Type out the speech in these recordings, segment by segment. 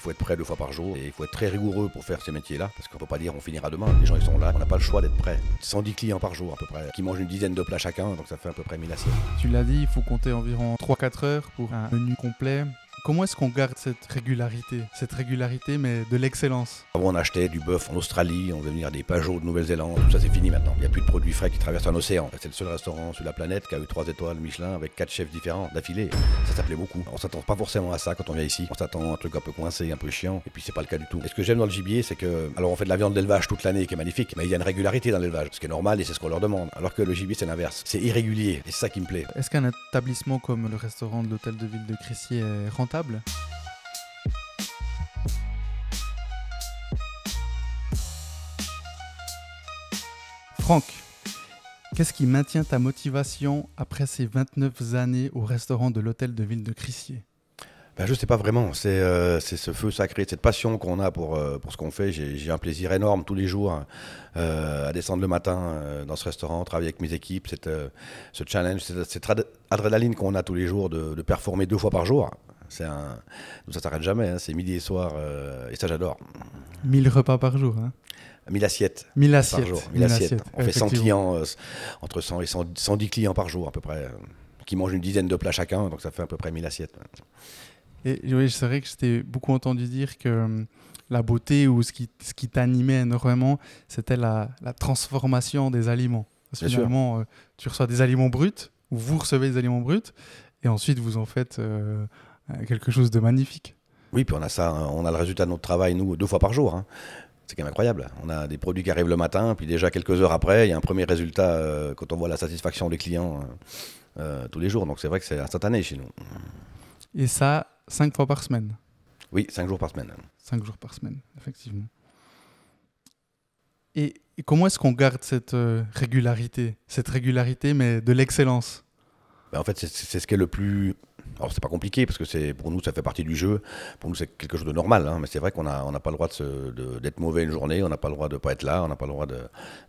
Il faut être prêt deux fois par jour et il faut être très rigoureux pour faire ces métiers-là parce qu'on ne peut pas dire on finira demain. Les gens ils sont là, on n'a pas le choix d'être prêt. 110 clients par jour à peu près qui mangent une dizaine de plats chacun donc ça fait à peu près 1000 assiettes. Tu l'as dit, il faut compter environ 3-4 heures pour un menu complet. Comment est-ce qu'on garde cette régularité Cette régularité, mais de l'excellence Avant, on achetait du bœuf en Australie, on venir des Pajots de Nouvelle-Zélande. Tout ça, c'est fini maintenant. Il n'y a plus de produits frais qui traversent un océan. C'est le seul restaurant sur la planète qui a eu trois étoiles Michelin avec quatre chefs différents d'affilée. Ça, s'appelait beaucoup. On s'attend pas forcément à ça quand on vient ici. On s'attend à un truc un peu coincé, un peu chiant. Et puis, c'est pas le cas du tout. ce que j'aime dans le gibier, c'est que. Alors, on fait de la viande d'élevage toute l'année qui est magnifique, mais il y a une régularité dans l'élevage, ce qui est normal et c'est ce qu'on leur demande. Alors que le gibier, c'est l'inverse. C'est irrégulier et c'est ça qui me plaît. Est-ce qu'un établissement comme le restaurant de l'hôtel de ville de Crécy est Franck, qu'est-ce qui maintient ta motivation après ces 29 années au restaurant de l'hôtel de ville de Crissier ben, je ne sais pas vraiment. Euh, c'est ce feu sacré, cette passion qu'on a pour, euh, pour ce qu'on fait. J'ai un plaisir énorme tous les jours hein, euh, à descendre le matin dans ce restaurant, travailler avec mes équipes, cette, ce challenge, cette, adrénaline qu'on a tous les jours de, performer deux fois par jour. C'est un... ça s'arrête jamais, hein. c'est midi et soir, euh, et ça j'adore. 1000 repas par jour. Hein. 1000 assiettes. 1000 assiettes. Par jour. On fait 100 clients, euh, entre 100 et 110 clients par jour à peu près, euh, qui mangent une dizaine de plats chacun, donc ça fait à peu près 1000 assiettes. Et oui, c'est vrai que j'étais beaucoup entendu dire que la beauté ou ce qui, ce qui t'animait énormément, c'était la, la, transformation des aliments. Parce que finalement, tu reçois des aliments bruts, ou vous recevez des aliments bruts, et ensuite vous en faites euh, quelque chose de magnifique. Oui, puis on a ça, hein. on a le résultat de notre travail, nous, deux fois par jour. Hein. C'est quand même incroyable. On a des produits qui arrivent le matin, puis déjà quelques heures après, il y a un premier résultat euh, quand on voit la satisfaction des clients euh, tous les jours. Donc c'est vrai que c'est instantané chez nous. Et ça, cinq fois par semaine Oui, cinq jours par semaine. Cinq jours par semaine, effectivement. Et, comment est-ce qu'on garde cette régularité Cette régularité, mais de l'excellence ben, En fait, c'est ce qui est le plus alors c'est pas compliqué parce que c'est pour nous ça fait partie du jeu. Pour nous c'est quelque chose de normal, hein. mais c'est vrai qu'on n'a on pas le droit d'être mauvais une journée, on n'a pas le droit de pas être là, on n'a pas le droit de.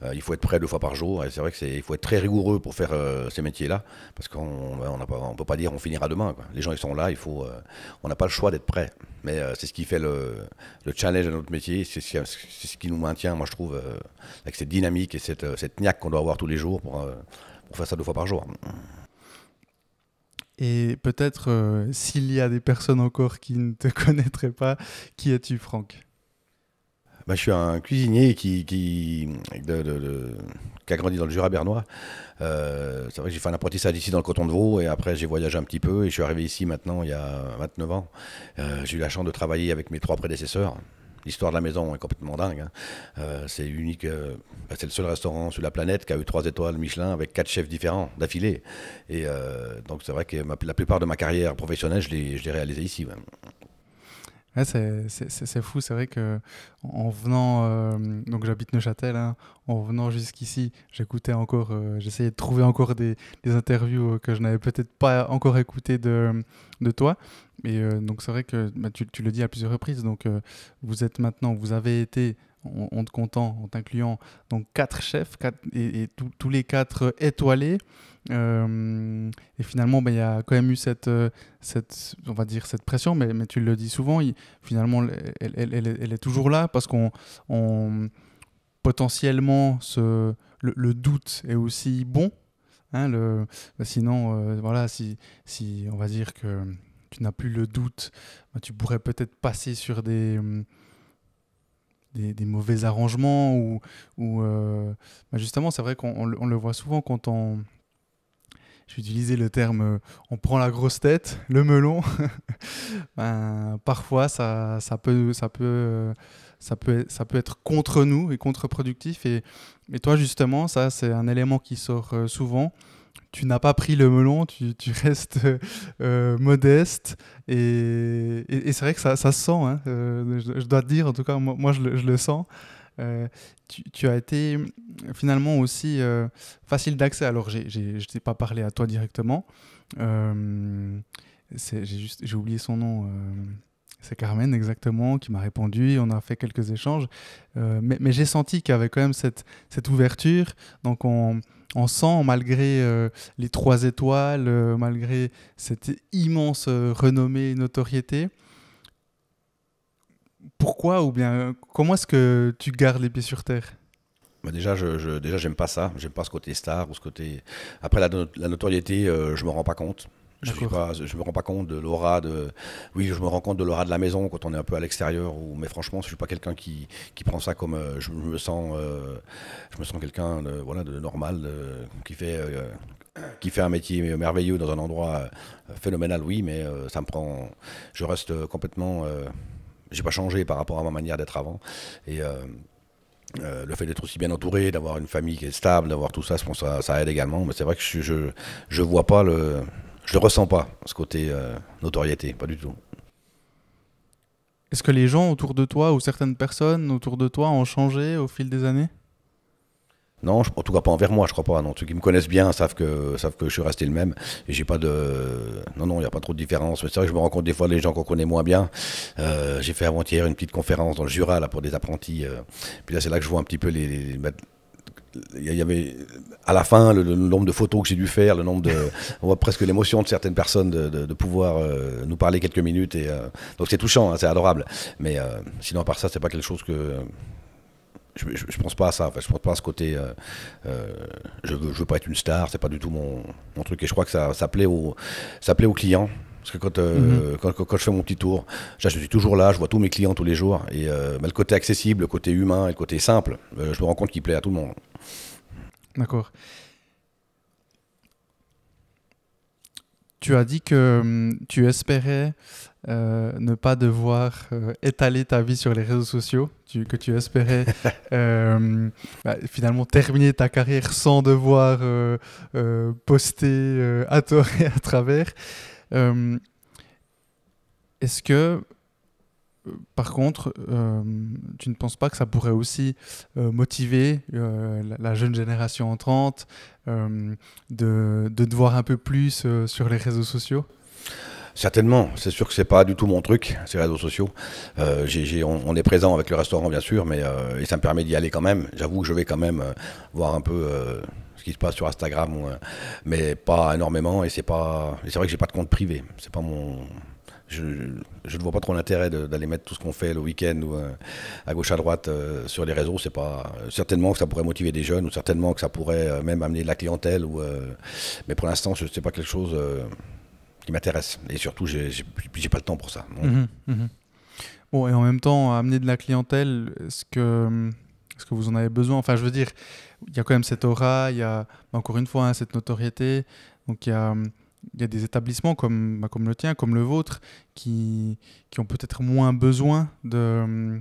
Euh, il faut être prêt deux fois par jour et c'est vrai que il faut être très rigoureux pour faire euh, ces métiers-là parce qu'on on, on peut pas dire on finira demain. Les gens ils sont là, il faut euh, on n'a pas le choix d'être prêt. Mais c'est ce qui fait le, le, challenge à notre métier, c'est ce, ce, qui nous maintient, moi je trouve, avec cette dynamique et cette, cette niaque qu'on doit avoir tous les jours pour, pour faire ça deux fois par jour. Et peut-être euh, s'il y a des personnes encore qui ne te connaîtraient pas, qui es-tu, Franck bah, je suis un cuisinier qui, qui, a grandi dans le Jura bernois. Euh, c'est vrai que j'ai fait un apprentissage ici dans le Coton de Vaud et après j'ai voyagé un petit peu et je suis arrivé ici maintenant il y a 29 ans. Euh, j'ai eu la chance de travailler avec mes trois prédécesseurs, l'histoire de la maison est complètement dingue. Hein. Euh, c'est unique, euh, bah, c'est le seul restaurant sur la planète qui a eu trois étoiles Michelin avec quatre chefs différents d'affilée. Et euh, donc c'est vrai que la plupart de ma carrière professionnelle, je l'ai réalisée ici c'est fou, c'est vrai que en venant, euh, donc j'habite Neuchâtel, hein, en venant jusqu'ici, j'écoutais encore, euh, j'essayais de trouver encore des, des interviews euh, que je n'avais peut-être pas encore écoutées de, de toi. Et donc c'est vrai que bah, tu, tu, le dis à plusieurs reprises, donc vous êtes maintenant, vous avez été on te content, en t'incluant, donc quatre chefs, et, tous les quatre étoilés. Euh, et finalement, ben, il y a quand même eu cette, euh, cette, on va dire cette pression, mais, tu le dis souvent, finalement, elle, est toujours là parce qu'on potentiellement ce, le, doute est aussi bon. Hein, ben, sinon, euh, voilà, si, si on va dire que tu n'as plus le doute, ben, tu pourrais peut-être passer sur des, hum, des, mauvais arrangements ou, ou euh, bah, justement c'est vrai qu'on le, le voit souvent quand on j'utilisais le terme euh, on prend la grosse tête le melon ben, parfois ça, ça peut ça peut euh, ça peut ça peut être contre nous et contre-productif et, et toi justement ça c'est un élément qui sort souvent tu n'as pas pris le melon, tu, tu restes euh, euh, modeste. Et, et, c'est vrai que ça, ça se sent, hein, euh, je, dois te dire, en tout cas, moi, moi je, le, sens. tu, tu, as été finalement aussi facile d'accès. Alors, je ne t'ai pas parlé à toi directement. j'ai, juste, j'ai oublié son nom. C'est Carmen, exactement, qui m'a répondu. On a fait quelques échanges. Euh, mais, j'ai senti qu'il y avait quand même cette, ouverture. Donc, on, sent, malgré euh, les trois étoiles, euh, malgré cette immense renommée et notoriété, pourquoi ou bien comment est-ce que tu gardes les pieds sur terre bah, déjà, je, je déjà, j'aime pas ça. n'aime pas ce côté star ou ce côté. Après la, la notoriété, je ne me rends pas compte. Je ne me rends pas compte de l'aura de. Oui, je me rends compte de l'aura de la maison quand on est un peu à l'extérieur. Mais franchement, je ne suis pas quelqu'un qui, prend ça comme. Euh, je, me sens, euh, je me sens quelqu'un de, voilà, de normal, qui, fait, euh, qui fait un métier merveilleux dans un endroit phénoménal, oui, mais ça me prend. Je reste complètement. j'ai pas changé par rapport à ma manière d'être avant. Et. le fait d'être aussi bien entouré, d'avoir une famille qui est stable, d'avoir tout ça, ça, aide également. Mais c'est vrai que je ne vois pas le, je le ressens pas, ce côté euh, notoriété, pas du tout. Est-ce que les gens autour de toi ou certaines personnes autour de toi ont changé au fil des années non, en tout cas pas envers moi, je crois pas. Non, ceux qui me connaissent bien savent que savent que je suis resté le même. Et j'ai pas de, non, non, il n'y a pas trop de différence. c'est vrai que je me rencontre des fois des gens qu'on connaît moins bien. Euh, j'ai fait avant-hier une petite conférence dans le Jura pour des apprentis. Euh. puis là, c'est là que je vois un petit peu les, il y avait à la fin le, nombre de photos que j'ai dû faire, le nombre de, on voit presque l'émotion de certaines personnes de, pouvoir euh, nous parler quelques minutes et euh, donc c'est touchant, hein, c'est adorable. Mais euh, sinon à part ça, c'est pas quelque chose que je, pense pas à ça. Enfin, je pense pas à ce côté. je, veux, veux pas être une star, c'est pas du tout mon, truc et je crois que ça, plaît aux, aux clients. Parce que mhm. quand, je fais mon petit tour, je suis toujours là, je vois tous mes clients tous les jours. Et bah, le côté accessible, le côté humain le côté simple, je me rends compte qu'il plaît à tout le monde. D'accord. Tu as dit que hum, tu espérais euh, ne pas devoir euh, étaler ta vie sur les réseaux sociaux, que tu espérais euh, hum, bah, finalement terminer ta carrière sans devoir poster à tort et à travers. Hum, est-ce que par contre, euh, tu ne penses pas que ça pourrait aussi euh, motiver euh, la, jeune génération entrante de, de te voir un peu plus sur les réseaux sociaux Certainement, c'est sûr que c'est pas du tout mon truc, ces réseaux sociaux. on, est présent avec le restaurant bien sûr, mais et ça me permet d'y aller quand même. J'avoue que je vais quand même voir un peu ce qui se passe sur Instagram, mais pas énormément. Et c'est pas, c'est vrai que j'ai pas de compte privé. C'est pas mon, je, ne vois pas trop l'intérêt d'aller mettre tout ce qu'on fait le week-end ou euh, à gauche à droite euh, sur les réseaux. C'est pas euh, certainement que ça pourrait motiver des jeunes ou certainement que ça pourrait même amener de la clientèle. Ou, mais pour l'instant, ce n'est pas quelque chose qui m'intéresse. Et surtout, j'ai pas le temps pour ça. Mmh mmh bon, et en même temps, amener de la clientèle, est-ce que est-ce que vous en avez besoin Enfin, je veux dire, il y a quand même cette aura, il y a encore une fois hein, cette notoriété. Donc, il y a, il y a des établissements comme, bah, comme le tien, comme le vôtre, qui, qui ont peut-être moins besoin de,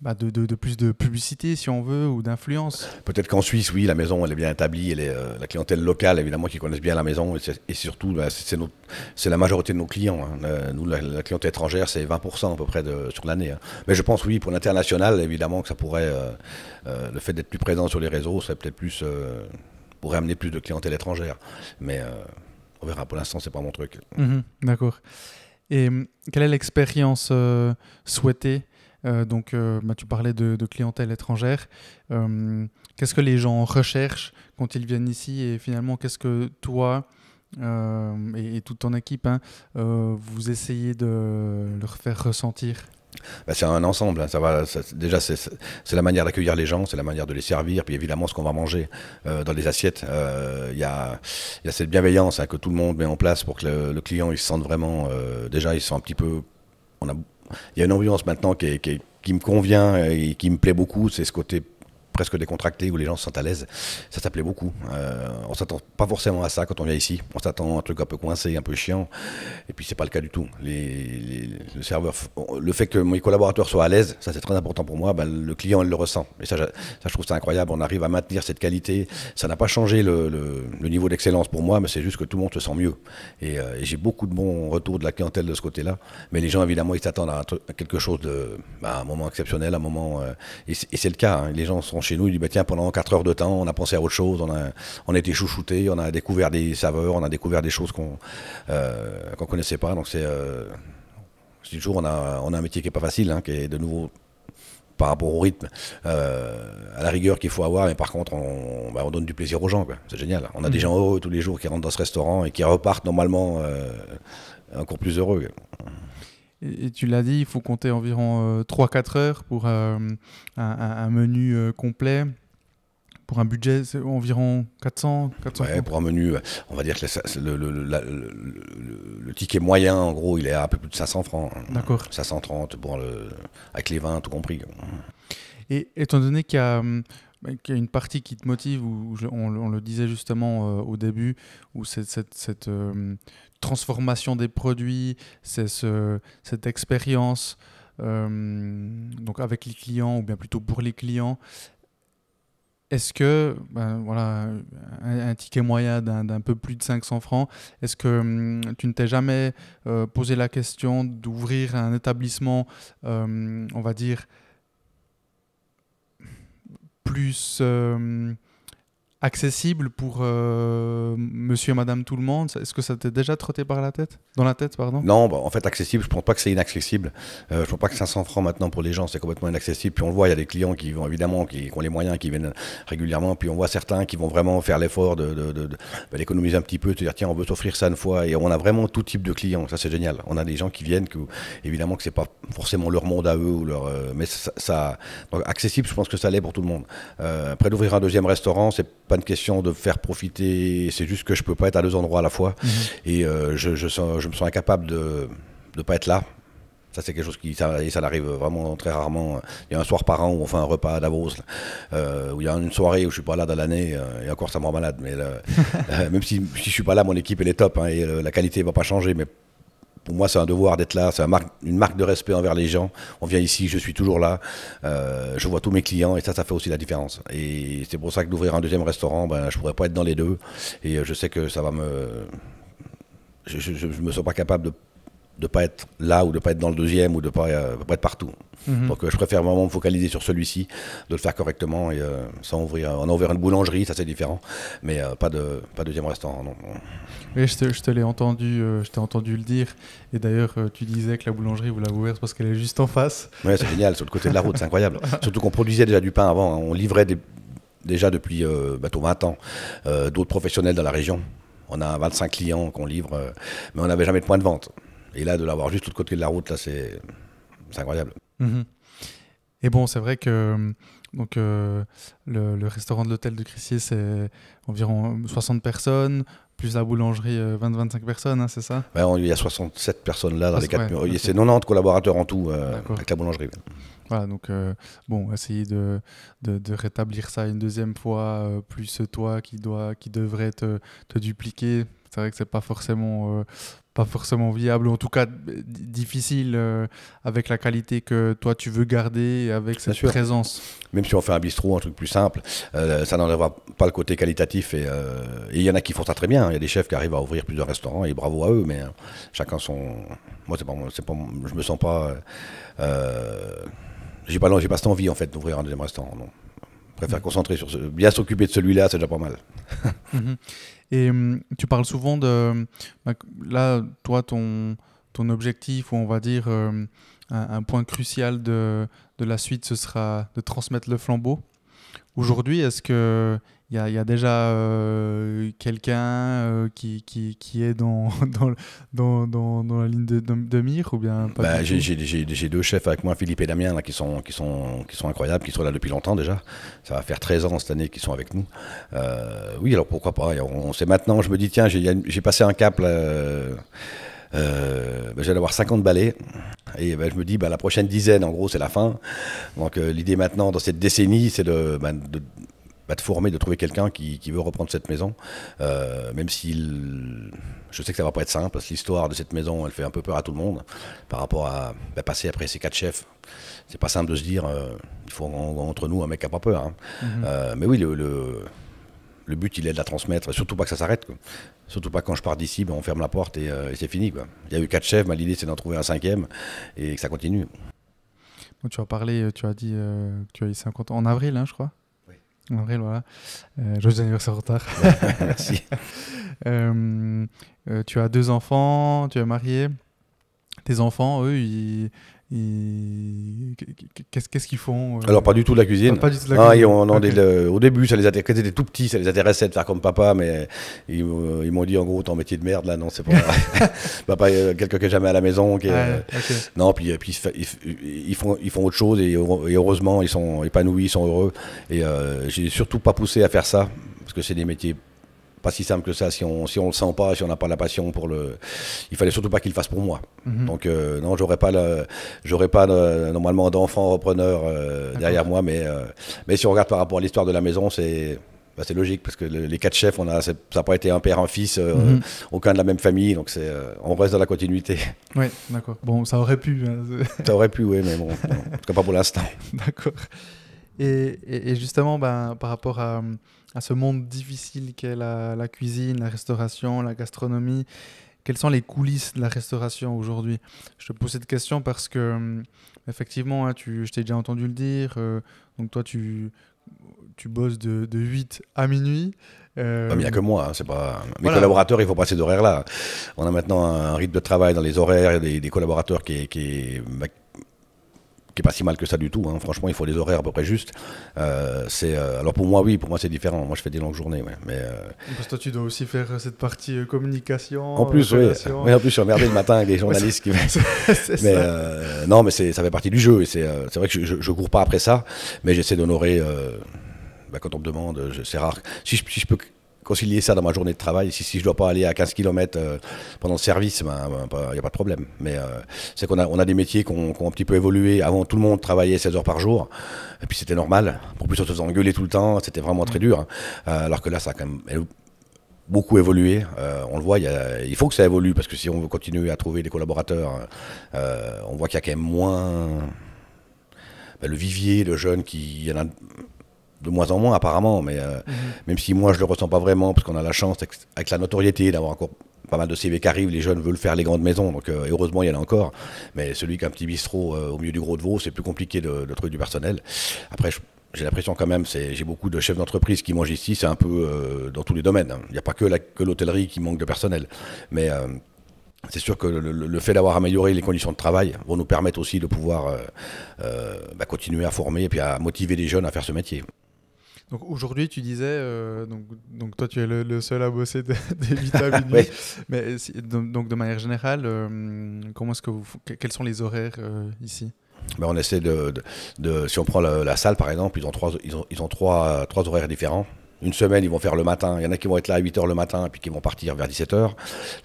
bah, de, de, plus de publicité, si on veut, ou d'influence. Peut-être qu'en Suisse, oui, la maison, elle est bien établie, elle est, euh, la clientèle locale, évidemment, qui connaissent bien la maison, et, et surtout, bah, c'est la majorité de nos clients. Hein. Euh, nous, la, clientèle étrangère, c'est 20% à peu près de, sur l'année. Hein. Mais je pense, oui, pour l'international, évidemment, que ça pourrait, euh, le fait d'être plus présent sur les réseaux, ça peut-être plus, pourrait amener plus de clientèle étrangère. Mais on verra. Pour l'instant, c'est pas mon truc. Mhm. D'accord. Et hum, quelle est l'expérience euh, souhaitée euh, Donc, euh, bah, tu parlais de, clientèle étrangère. Hum, qu'est-ce que les gens recherchent quand ils viennent ici Et finalement, qu'est-ce que toi hum, et, toute ton équipe, hein, vous essayez de leur faire ressentir bah, c'est un ensemble. Hein. ça va, déjà, c'est la manière d'accueillir les gens, c'est la manière de les servir, puis évidemment ce qu'on va manger euh, dans les assiettes. Il euh, y, a, cette bienveillance hein, que tout le monde met en place pour que le, client il se sente vraiment. Euh, déjà, il se sent un petit peu. Il y a une ambiance maintenant qui me convient et qui me plaît beaucoup. C'est ce côté presque décontracté où les gens se sentent à l'aise. Ça s'appelait beaucoup. Euh, on s'attend pas forcément à ça quand on vient ici. On s'attend à un truc un peu coincé, un peu chiant. Et puis c'est pas le cas du tout. Les, le le fait que mes collaborateurs soient à l'aise, ça c'est très important pour moi. Ben, le client il le ressent. Et ça, je trouve ça incroyable. On arrive à maintenir cette qualité. Ça n'a pas changé le, niveau d'excellence pour moi, mais c'est juste que tout le monde se sent mieux. Euh, et, j'ai beaucoup de bons retours de la clientèle de ce côté-là. Mais les gens évidemment ils s'attendent à, quelque chose de, ben, un moment exceptionnel, un moment. Euh, et c'est le cas. Hein. Les gens sont chez nous, il dit, bah, tiens, pendant quatre heures de temps, on a pensé à autre chose, on a, on a été chouchouté, on a découvert des saveurs, on a découvert des choses qu'on euh, qu'on connaissait pas. Donc c'est... Euh, toujours, on a, on a un métier qui n'est pas facile, hein, qui est de nouveau par rapport au rythme, euh, à la rigueur qu'il faut avoir, mais par contre, on, on ben, donne du plaisir aux gens. C'est génial. On a des mm. gens heureux tous les jours qui rentrent dans ce restaurant et qui repartent normalement euh, encore plus heureux. Et, tu l'as dit, il faut compter environ 3-4 euh, heures pour euh, un, menu euh, complet pour un budget, c'est environ 400, 400 pour un menu, on va dire que le, ticket moyen, en gros, il est à un peu plus de 500 francs. Hein. D'accord. 530 pour le, avec les vins, tout compris. Et étant donné qu'il y a, une partie qui te motive, où on, le disait justement au début, où cette, cette, transformation des produits, c'est ce, cette expérience, euh, donc avec les clients ou bien plutôt pour les clients. Est-ce que, ben, voilà, un, ticket moyen d'un peu plus de 500 francs, est-ce que hum, tu ne t'es jamais euh, posé la question d'ouvrir un établissement, hum, on va dire, plus hum, accessible pour euh, monsieur et madame tout le monde Est-ce que ça t'est déjà trotté par la tête Dans la tête, pardon Non, bah, en fait, accessible, je ne pense pas que c'est inaccessible. Euh, je ne pense pas que 500 francs maintenant pour les gens, c'est complètement inaccessible. Puis on le voit, il y a des clients qui vont évidemment, qui, ont les moyens, qui viennent régulièrement. Puis on voit certains qui vont vraiment faire l'effort de, bah, l'économiser un petit peu, de dire tiens, on veut s'offrir ça une fois. Et on a vraiment tout type de clients. Ça, c'est génial. On a des gens qui viennent, que, évidemment que ce n'est pas forcément leur monde à eux, ou leur, euh, mais ça, accessible, je pense que ça l'est pour tout le monde. après, d'ouvrir un deuxième restaurant, c'est pas de question de faire profiter, c'est juste que je peux pas être à deux endroits à la fois. Mhm. Et euh, je, je, sens, je, me sens incapable de ne pas être là. Ça, c'est quelque chose qui ça, ça arrive vraiment très rarement. Il y a un soir par an où on fait un repas à Davos, euh, où il y a une soirée où je ne suis pas là dans l'année, euh, et encore ça me rend malade. Mais même si, si je suis pas là, mon équipe elle est top, hein, et la qualité va pas changer, mais moi, c'est un devoir d'être là, c'est une marque de respect envers les gens. On vient ici, je suis toujours là, euh, je vois tous mes clients et ça, ça fait aussi la différence. Et c'est pour ça que d'ouvrir un deuxième restaurant, ben, je pourrais pas être dans les deux. Et euh, je sais que ça va me... Je ne me sens pas capable de de ne pas être là ou de ne pas être dans le deuxième ou de pas, euh, pas être partout. Mhm. Donc euh, je préfère vraiment me focaliser sur celui-ci, de le faire correctement et euh, sans ouvrir. On a ouvert une boulangerie, ça c'est différent, mais pas de pas deuxième restant Non. Oui, je te, je l'ai entendu, t'ai entendu le dire. Et d'ailleurs, tu disais que la boulangerie vous l'avez ouverte parce qu'elle est juste en face. Oui, c'est génial, sur le côté de la route, c'est incroyable. Surtout qu'on produisait déjà du pain avant, hein. on livrait déjà depuis bientôt 20 ans d'autres professionnels dans la région. On a 25 clients qu'on livre, mais on n'avait jamais de point de vente. Et là, de l'avoir juste de l'autre côté de la route, là, c'est incroyable. Mhm. Et bon, c'est vrai que donc, euh, le, restaurant de l'hôtel de Crissier, c'est environ 60 personnes, plus la boulangerie, 20-25 euh, personnes, hein, c'est ça Il y a 67 personnes là dans les 4 C'est 90 collaborateurs en tout euh, avec la boulangerie. Voilà, donc bon, essayer de, de, rétablir ça une deuxième fois, plus toi qui, doit, qui devrait te, te dupliquer, c'est vrai que c'est pas forcément forcément viable, ou en tout cas difficile euh, avec la qualité que toi tu veux garder avec cette présence. Même si on fait un bistrot, un truc plus simple, euh, ça n'enlèvera pas le côté qualitatif. Euh, et il y en a qui font ça très bien. Il y a des chefs qui arrivent à ouvrir plusieurs restaurants et bravo à eux, mais hein, chacun son. Moi, c'est pas, pas, je me sens pas. j'ai pas, j'ai pas cette envie en fait d'ouvrir un deuxième restaurant. Non. Je préfère mm. concentrer sur ce, bien s'occuper de celui-là, c'est déjà pas mal. Mhm. Et hum, tu parles souvent de. Bah, là, toi, ton, ton objectif, ou on va dire hum, un, un point crucial de, de la suite, ce sera de transmettre le flambeau. Aujourd'hui, est-ce que il y, a, déjà euh, quelqu'un euh, qui, qui, qui, est dans, dans, dans, dans, la ligne de, de, mire ou bien bah, J'ai deux chefs avec moi, Philippe et Damien, là, qui, sont, qui, sont, qui sont incroyables, qui sont là depuis longtemps déjà. Ça va faire 13 ans cette année qu'ils sont avec nous. Euh, oui, alors pourquoi pas On, sait maintenant, je me dis, tiens, j'ai passé un cap. Bah, j'allais avoir 50 balais. Et bah, je me dis, bah, la prochaine dizaine, en gros, c'est la fin. Donc l'idée maintenant, dans cette décennie, c'est de, de, de former, de trouver quelqu'un qui, veut reprendre cette maison, euh, même s'il... Je sais que ça va pas être simple, parce que l'histoire de cette maison, elle fait un peu peur à tout le monde, par rapport à bah, passer après ces quatre chefs. C'est pas simple de se dire, euh, il faut entre nous un mec qui a pas peur. Hein. Mhm. Euh, mais oui, le, le but il est de la transmettre, surtout pas que ça s'arrête. Surtout pas quand je pars d'ici, ben, on ferme la porte et, c'est fini. Il y a eu quatre chefs, mais l'idée c'est d'en trouver un cinquième et que ça continue. tu as parlé, tu as dit tu as eu 50 en avril, hein, je crois vrai, voilà. Euh, joyeux anniversaire en retard. Merci. Euh, euh, tu as deux enfants, tu es marié. Tes enfants, eux, ils, Qu'est-ce qu'ils font euh? Alors, pas du tout de la cuisine. au début, ça les intéressait, ils étaient tout petits, ça les intéressait de faire comme papa, mais euh, ils, m'ont dit en gros, ton métier de merde, là, non, c'est pas Papa, quelqu'un qui est jamais à la maison. Euh, non, puis, ils, font, ils font autre chose et, heureusement, ils sont épanouis, ils sont heureux. Et j'ai surtout pas poussé à faire ça, parce que c'est des métiers pas si simple que ça. Si on si on le sent pas, si on n'a pas la passion pour le, il fallait surtout pas qu'il fasse pour moi. Mhm. Donc euh, non, j'aurais pas j'aurais pas euh, normalement d'enfant repreneur euh, derrière moi, mais mais si on regarde par rapport à l'histoire de la maison, c'est bah, c'est logique parce que les quatre chefs, on a ça n'a pas été un père, un fils, mhm. aucun de la même famille, donc c'est on reste dans la continuité. Oui, d'accord. Bon, ça aurait pu. Hein, tu ça aurait pu, oui, mais bon, en tout cas pas pour l'instant. D'accord. Et, et, et, justement, ben, par rapport à à ce monde difficile qu'est la, la, cuisine, la restauration, la gastronomie. Quelles sont les coulisses de la restauration aujourd'hui Je te pose cette question parce que, hum, effectivement, hein, tu, je t'ai déjà entendu le dire. Euh, donc, toi, tu, tu bosses de, 8 à minuit. il n'y a que moi, hein, c'est pas... Mes collaborateurs, il faut passer d'horaires là. On a maintenant un rythme de travail dans les horaires des, des collaborateurs qui qui est bah, qui est pas si mal que ça du tout. Hein. Franchement, il faut les horaires à peu près justes. Euh, c'est euh, alors pour moi, oui, pour moi c'est différent. Moi, je fais des longues journées, mais euh, parce que toi, tu dois aussi faire cette partie communication. En plus, oui. en plus, je suis emmerdé le matin avec les journalistes qui. mais non, mais ça fait partie du jeu et c'est vrai que je, ne cours pas après ça, mais j'essaie d'honorer. Bah, quand on me demande, c'est rare. si je peux concilier ça dans ma journée de travail. Si, si je ne dois pas aller à 15 km euh, pendant le service, il ben, n'y ben, ben, a pas de problème. Mais euh, c'est qu'on a, on a des métiers qui ont, un petit peu évolué. Avant, tout le monde travaillait 16 heures par jour. Et puis c'était normal. Pour plus, on se faisait engueuler tout le temps. C'était vraiment très dur. Hein. Euh, alors que là, ça a quand même beaucoup évolué. on le voit, il faut que ça évolue. Parce que si on veut continuer à trouver des collaborateurs, on voit qu'il y a quand même moins... le vivier, le jeune qui de moins en moins apparemment, mais euh, mhm. même si moi je le ressens pas vraiment, parce qu'on a la chance avec, la notoriété d'avoir encore pas mal de CV qui arrivent, les jeunes veulent faire les grandes maisons, donc euh, heureusement il y en a encore, mais celui qui a un petit bistrot euh, au milieu du gros de veau, c'est plus compliqué de, trouver du personnel. Après, j'ai l'impression quand même, j'ai beaucoup de chefs d'entreprise qui mangent ici, c'est un peu dans tous les domaines. Hein. Il n'y a pas que l'hôtellerie qui manque de personnel, mais c'est sûr que le, fait d'avoir amélioré les conditions de travail vont nous permettre aussi de pouvoir bah, continuer à former et puis à motiver les jeunes à faire ce métier. Donc aujourd'hui, tu disais, euh, donc, donc, toi, tu es le, seul à bosser des 8 Mais donc, de manière générale, euh, comment est-ce que vous, quels sont les horaires euh, ici ben, on essaie de, de, si on prend la, salle par exemple, ils ont trois, ils ont, ils ont trois, trois horaires différents. Une semaine, ils vont faire le matin. Il y en a qui vont être là à 8h le matin, puis qui vont partir vers 17h.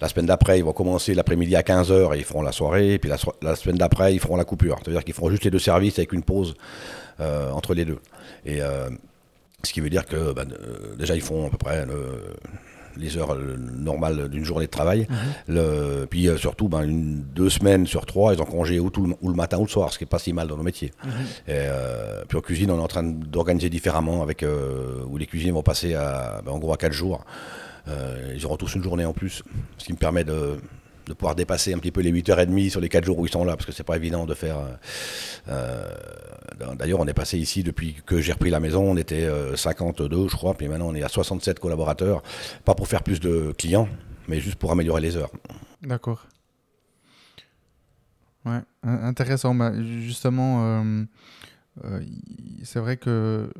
La semaine d'après, ils vont commencer l'après-midi à 15h et ils feront la soirée. Et puis la, semaine d'après, ils feront la coupure. C'est-à-dire qu'ils feront juste les deux services avec une pause entre les deux. Et ce qui veut dire que bah, euh, déjà, ils font à peu près les heures euh, normales d'une journée de travail. Ah puis euh, surtout, ben, deux semaines sur trois, ils ont congé ou, le, matin ou le soir, ce qui n'est pas si mal dans nos métiers. Ah puis en cuisine, on est en train d'organiser différemment, avec, où les cuisines vont passer à, ben, en gros à quatre jours. ils auront tous une journée en plus, ce qui me permet de de pouvoir dépasser un petit peu les 8h30 sur les 4 jours où ils sont là, parce que c'est pas évident de faire. Euh, euh, d'ailleurs, on est passé ici depuis que j'ai repris la maison, on était 52, euh, je crois, puis maintenant on est à 67 collaborateurs, pas pour faire plus de clients, mais juste pour améliorer les heures. D'accord. Ouais, intéressant. Bah, justement, c'est vrai que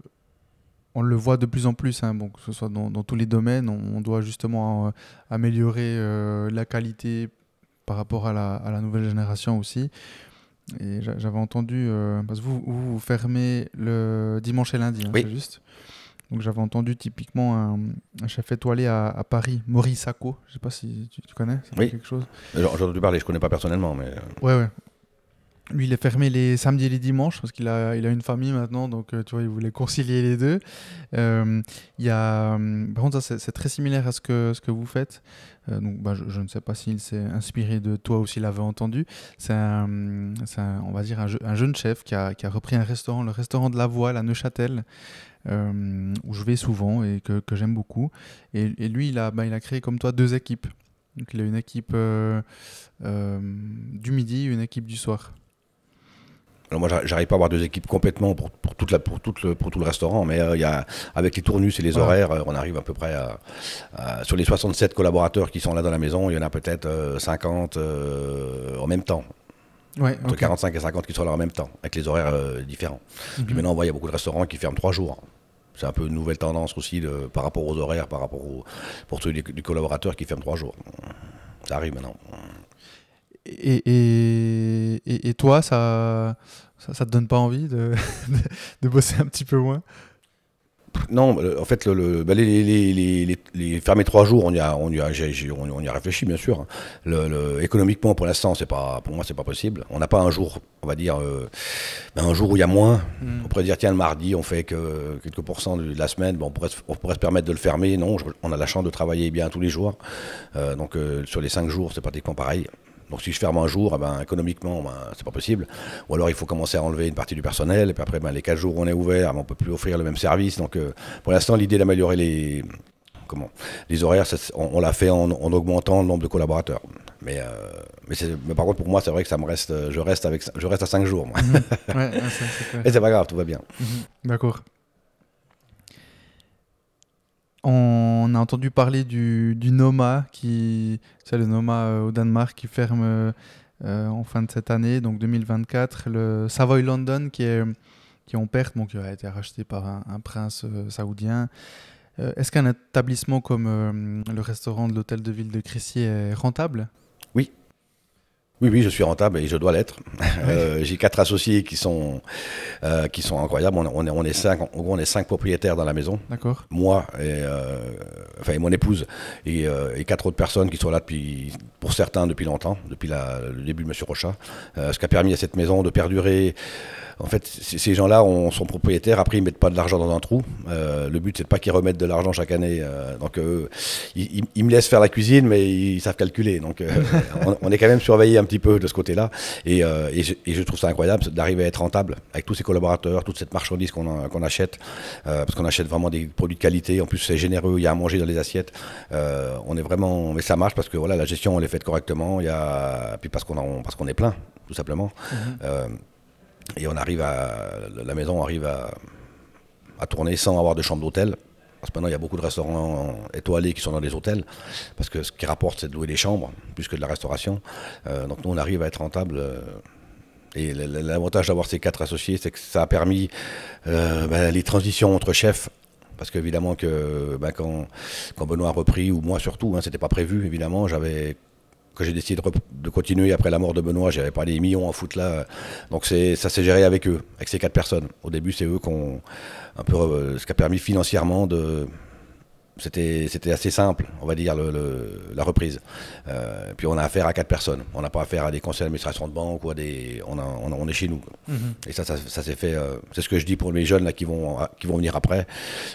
on le voit de plus en plus, hein. bon, que ce soit dans, tous les domaines, on, doit justement euh, améliorer euh, la qualité par rapport à la, nouvelle génération aussi. Et j'avais entendu, euh, parce que vous, vous, fermez le dimanche et lundi, hein, c'est juste. Donc j'avais entendu typiquement un, chef étoilé à, à, Paris, Maurice Sacco, je sais pas si tu, connais, ça oui. quelque chose. J'ai entendu parler, je connais pas personnellement, mais. Ouais, ouais. Lui, il est fermé les samedis et les dimanches parce qu'il a, il a une famille maintenant, donc euh, tu vois, il voulait concilier les deux. Euh, il y a, hum, par contre, ça, c'est, très similaire à ce que, ce que vous faites. Euh, donc, bah, je, ne sais pas s'il s'est inspiré de toi ou s'il l'avait entendu. C'est, un, on va dire, un, jeune chef qui a, qui a, repris un restaurant, le restaurant de la Voile à Neuchâtel, où je vais souvent et que, que j'aime beaucoup. Et, lui, il a, bah, il a créé comme toi deux équipes. Donc, il a une équipe du midi et une équipe du soir. Alors moi, j'arrive pas à avoir deux équipes complètement pour, toute la, pour, le, pour tout le restaurant, mais euh, y avec les tournus et les horaires, euh, on arrive à peu près à, sur les 67 collaborateurs qui sont là dans la maison, il y en a peut-être 50 euh, en même temps. Entre 45 et 50 qui sont là en même temps, avec les horaires différents. Mhm. Puis maintenant, on voit, il y a beaucoup de restaurants qui ferment trois jours. C'est un peu une nouvelle tendance aussi par rapport aux horaires, par rapport aux, pour ceux du collaborateur qui ferment trois jours. Ça arrive maintenant. Et, et, toi, ça, ça, te donne pas envie de, bosser un petit peu moins non, bah, en fait, le, bah, les, fermer trois jours, on y a, on y a, on, y a réfléchi bien sûr. Hein. économiquement, pour l'instant, c'est pas, pour moi, c'est pas possible. On n'a pas un jour, on va dire, euh, bah, un jour où il y a moins. Hmm. On pourrait dire tiens, le mardi, on fait que quelques pourcents de la semaine. Bon, on, pourrait, on pourrait se permettre de le fermer. Non, on a la chance de travailler bien tous les jours. Euh, donc euh, sur les cinq jours, c'est pratiquement pareil. Donc si je ferme un jour, ah ben, économiquement, ce ben, c'est pas possible. Ou alors il faut commencer à enlever une partie du personnel, et puis après, ben, les 4 jours où on est ouvert, on ben, on peut plus offrir le même service. Donc euh, pour l'instant, l'idée d'améliorer les, comment, les horaires, on, l'a fait en, augmentant le nombre de collaborateurs. Mais, euh, mais, par contre, pour moi, c'est vrai que ça me reste, je, reste avec, je reste à 5 jours. Moi. Mmh. c'est, et c'est pas grave, tout va bien. Mmh. D'accord. On a entendu parler du, du Noma, qui, c'est le Noma euh, au Danemark qui ferme euh, en fin de cette année, donc 2024. Le Savoy London qui est, qui en perte, donc qui a été racheté par un, prince euh, saoudien. est-ce qu'un établissement comme le restaurant de l'hôtel de ville de Crécy est rentable Oui, oui, oui, je suis rentable et je dois l'être. Euh, j'ai quatre associés qui sont, euh, qui sont incroyables. On, est, cinq, gros, on est cinq propriétaires dans la maison. D'accord. Moi et, euh, enfin, et mon épouse et, quatre autres personnes qui sont là depuis, pour certains depuis longtemps, depuis le début de M. Rochat. ce qui a permis à cette maison de perdurer en fait, ces gens-là sont propriétaires. Après, ils ne mettent pas de l'argent dans un trou. Euh, le but, c'est pas qu'ils remettent de l'argent chaque année. Euh, donc, eux, ils, me laissent faire la cuisine, mais ils savent calculer. Donc, euh, on, est quand même surveillé un petit peu de ce côté-là. Et, je, trouve ça incroyable d'arriver à être rentable avec tous ces collaborateurs, toute cette marchandise qu'on achète, parce qu'on achète vraiment des produits de qualité. En plus, c'est généreux. Il y a à manger dans les assiettes. on est vraiment, mais ça marche parce que voilà, la gestion, on les faite correctement. Il y puis parce qu'on est plein, tout simplement. Mhm. Et on arrive à. La maison arrive à, tourner sans avoir de chambre d'hôtel. Parce que maintenant, il y a beaucoup de restaurants étoilés qui sont dans les hôtels. Parce que ce qui rapporte, c'est de louer des chambres, plus que de la restauration. Euh, donc nous, on arrive à être rentable. Euh, et l'avantage d'avoir ces quatre associés, c'est que ça a permis euh, ben, les transitions entre chefs. Parce qu'évidemment que ben, quand, Benoît a repris, ou moi surtout, hein, c'était pas prévu, évidemment, j'avais que j'ai décidé de, continuer après la mort de Benoît. J'avais pas des millions en foot là. Donc ça s'est géré avec eux, avec ces quatre personnes. Au début, c'est eux qui ont un peu euh, ce qui a permis financièrement de, c'était c'était assez simple, on va dire, le, la reprise. Euh, puis on a affaire à quatre personnes. On n'a pas affaire à des conseils d'administration de banque ou à des. On, on, est chez nous. Mm-hmm. Et ça, ça, s'est fait. Euh, c'est ce que je dis pour les jeunes là, qui, vont, qui vont venir après.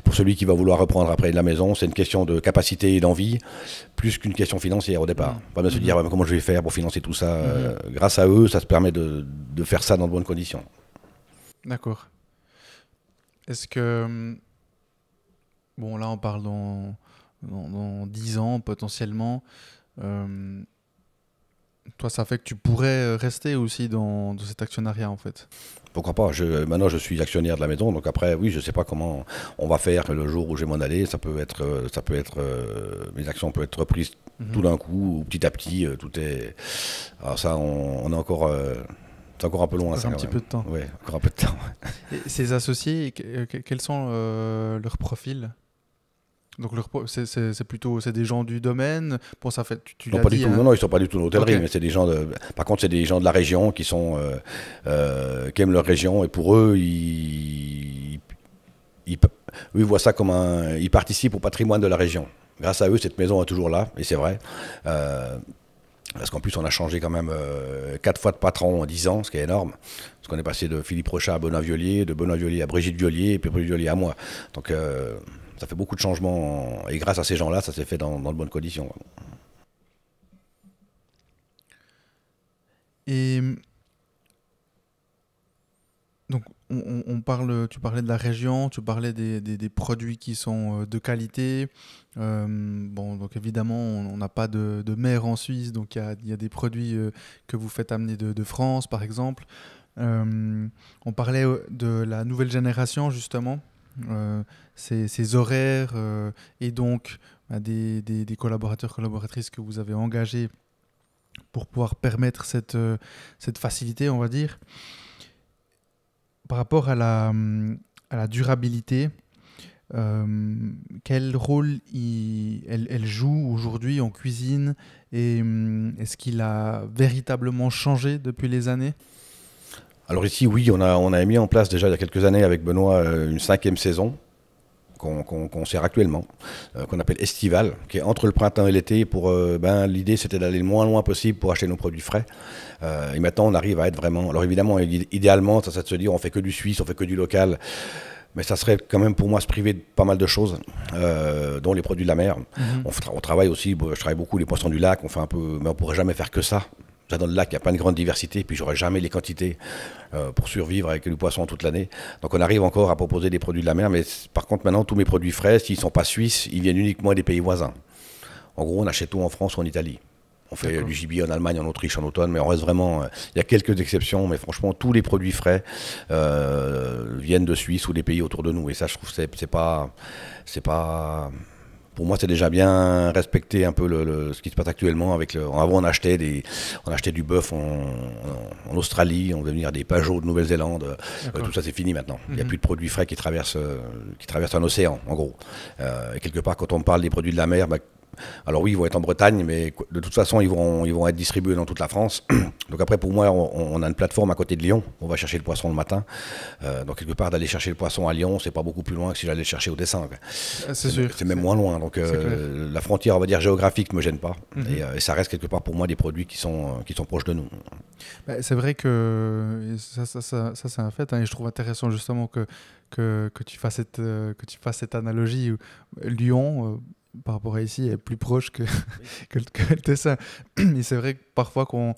Pour celui qui va vouloir reprendre après de la maison, c'est une question de capacité et d'envie, plus qu'une question financière au départ. On mm-hmm. va se dire mm-hmm. ah, comment je vais faire pour financer tout ça. Euh, grâce à eux, ça se permet de, de faire ça dans de bonnes conditions. D'accord. Est-ce que hum, Bon, là, on parle dans, dans, 10 ans potentiellement. Euh, toi, ça fait que tu pourrais euh, rester aussi dans, cet actionnariat en fait Pourquoi pas je, euh, Maintenant, je suis actionnaire de la maison, donc après, oui, je ne sais pas comment on va faire le jour où j'ai mon allée, Ça peut être, ça peut être, mes actions peuvent être reprises mhm. tout d'un coup, ou petit à petit. tout est. Alors ça, on, est encore. c'est encore un peu loin. Ça, un petit peu de temps. Oui, encore un peu de temps. Et ces associés, quels sont leurs profils donc c'est plutôt c'est des gens du domaine. pour ça fait tu, non, pas du tout. Hein. Non, ils sont pas du tout en hôtellerie, mais c'est des gens de. Par contre, c'est des gens de la région qui sont euh, euh, qui aiment leur région et pour eux, ils, ils, voient ça comme un. Ils participent au patrimoine de la région. Grâce à eux, cette maison est toujours là et c'est vrai. Euh, parce qu'en plus, on a changé quand même quatre fois de patron en dix ans, ce qui est énorme. Parce qu'on est passé de Philippe Rochat à Benoît Violier, de Benoît Violier à Brigitte Violier, et puis Brigitte Violier à moi. Donc, ça fait beaucoup de changements. Et grâce à ces gens-là, ça s'est fait dans, de bonnes conditions. Et donc, on, parle, tu parlais de la région, tu parlais des, produits qui sont euh, de qualité. Euh, bon, donc évidemment, on n'a pas de, de, mer en Suisse, donc il y, a des produits euh, que vous faites amener de, France, par exemple. on parlait de la nouvelle génération, justement. Euh, ces, horaires euh, et donc bah, des, collaborateurs, collaboratrices que vous avez engagés pour pouvoir permettre cette, euh, facilité, on va dire. Par rapport à la, durabilité, quel rôle elle, joue aujourd'hui en cuisine et hum, est-ce qu'il a véritablement changé depuis les années alors ici, oui, on a, mis en place déjà il y a quelques années avec Benoît euh, une cinquième saison qu'on sert actuellement, euh, qu'on appelle estivale, qui est entre le printemps et l'été. Pour euh, ben, l'idée, c'était d'aller le moins loin possible pour acheter nos produits frais. et maintenant, on arrive à être vraiment. Alors évidemment, idéalement, ça, ça se dire, on fait que du suisse, on fait que du local. Mais ça serait quand même pour moi se priver de pas mal de choses, dont les produits de la mer. Mhm. On, travaille aussi, je travaille beaucoup les poissons du lac, on fait un peu, mais on pourrait jamais faire que ça dans le lac, il n'y a pas une grande diversité, et puis j'aurais jamais les quantités euh, pour survivre avec les poisson toute l'année. Donc on arrive encore à proposer des produits de la mer, mais par contre maintenant, tous mes produits frais, s'ils ne sont pas suisses, ils viennent uniquement des pays voisins. En gros, on achète tout en France ou en Italie. On fait euh, du gibier en Allemagne, en Autriche, en automne, mais on reste vraiment. Euh, il y a quelques exceptions, mais franchement, tous les produits frais viennent de Suisse ou des pays autour de nous. Et ça, je trouve que c'est pas, c'est pas, pour moi, c'est déjà bien respecter un peu le, ce qui se passe actuellement. Avec avant, on achetait, des, on achetait du bœuf en, en, Australie, on venir des pajots de Nouvelle-Zélande. Euh, tout ça, c'est fini maintenant. Il n'y a mhm. plus de produits frais qui traversent, euh, qui traversent un océan, en gros. Euh, et quelque part, quand on parle des produits de la mer, bah, alors oui, ils vont être en Bretagne, mais de toute façon, ils vont, ils vont être distribués dans toute la France. Donc après, pour moi, on, a une plateforme à côté de Lyon. On va chercher le poisson le matin. Euh, donc quelque part, d'aller chercher le poisson à Lyon, c'est pas beaucoup plus loin que si j'allais le chercher au dessin. Ah, c'est sûr. C'est même moins loin. Donc euh, la frontière, on va dire géographique, me gêne pas. Mhm. Euh, et, ça reste quelque part pour moi des produits qui sont, qui sont proches de nous. Bah, c'est vrai que ça, c'est un fait. Hein, et je trouve intéressant justement que, que, tu fasses cette, que tu fasses cette analogie. Lyon par rapport à ici, est plus proche que, que, le Tessin. Mais c'est vrai que parfois, quand,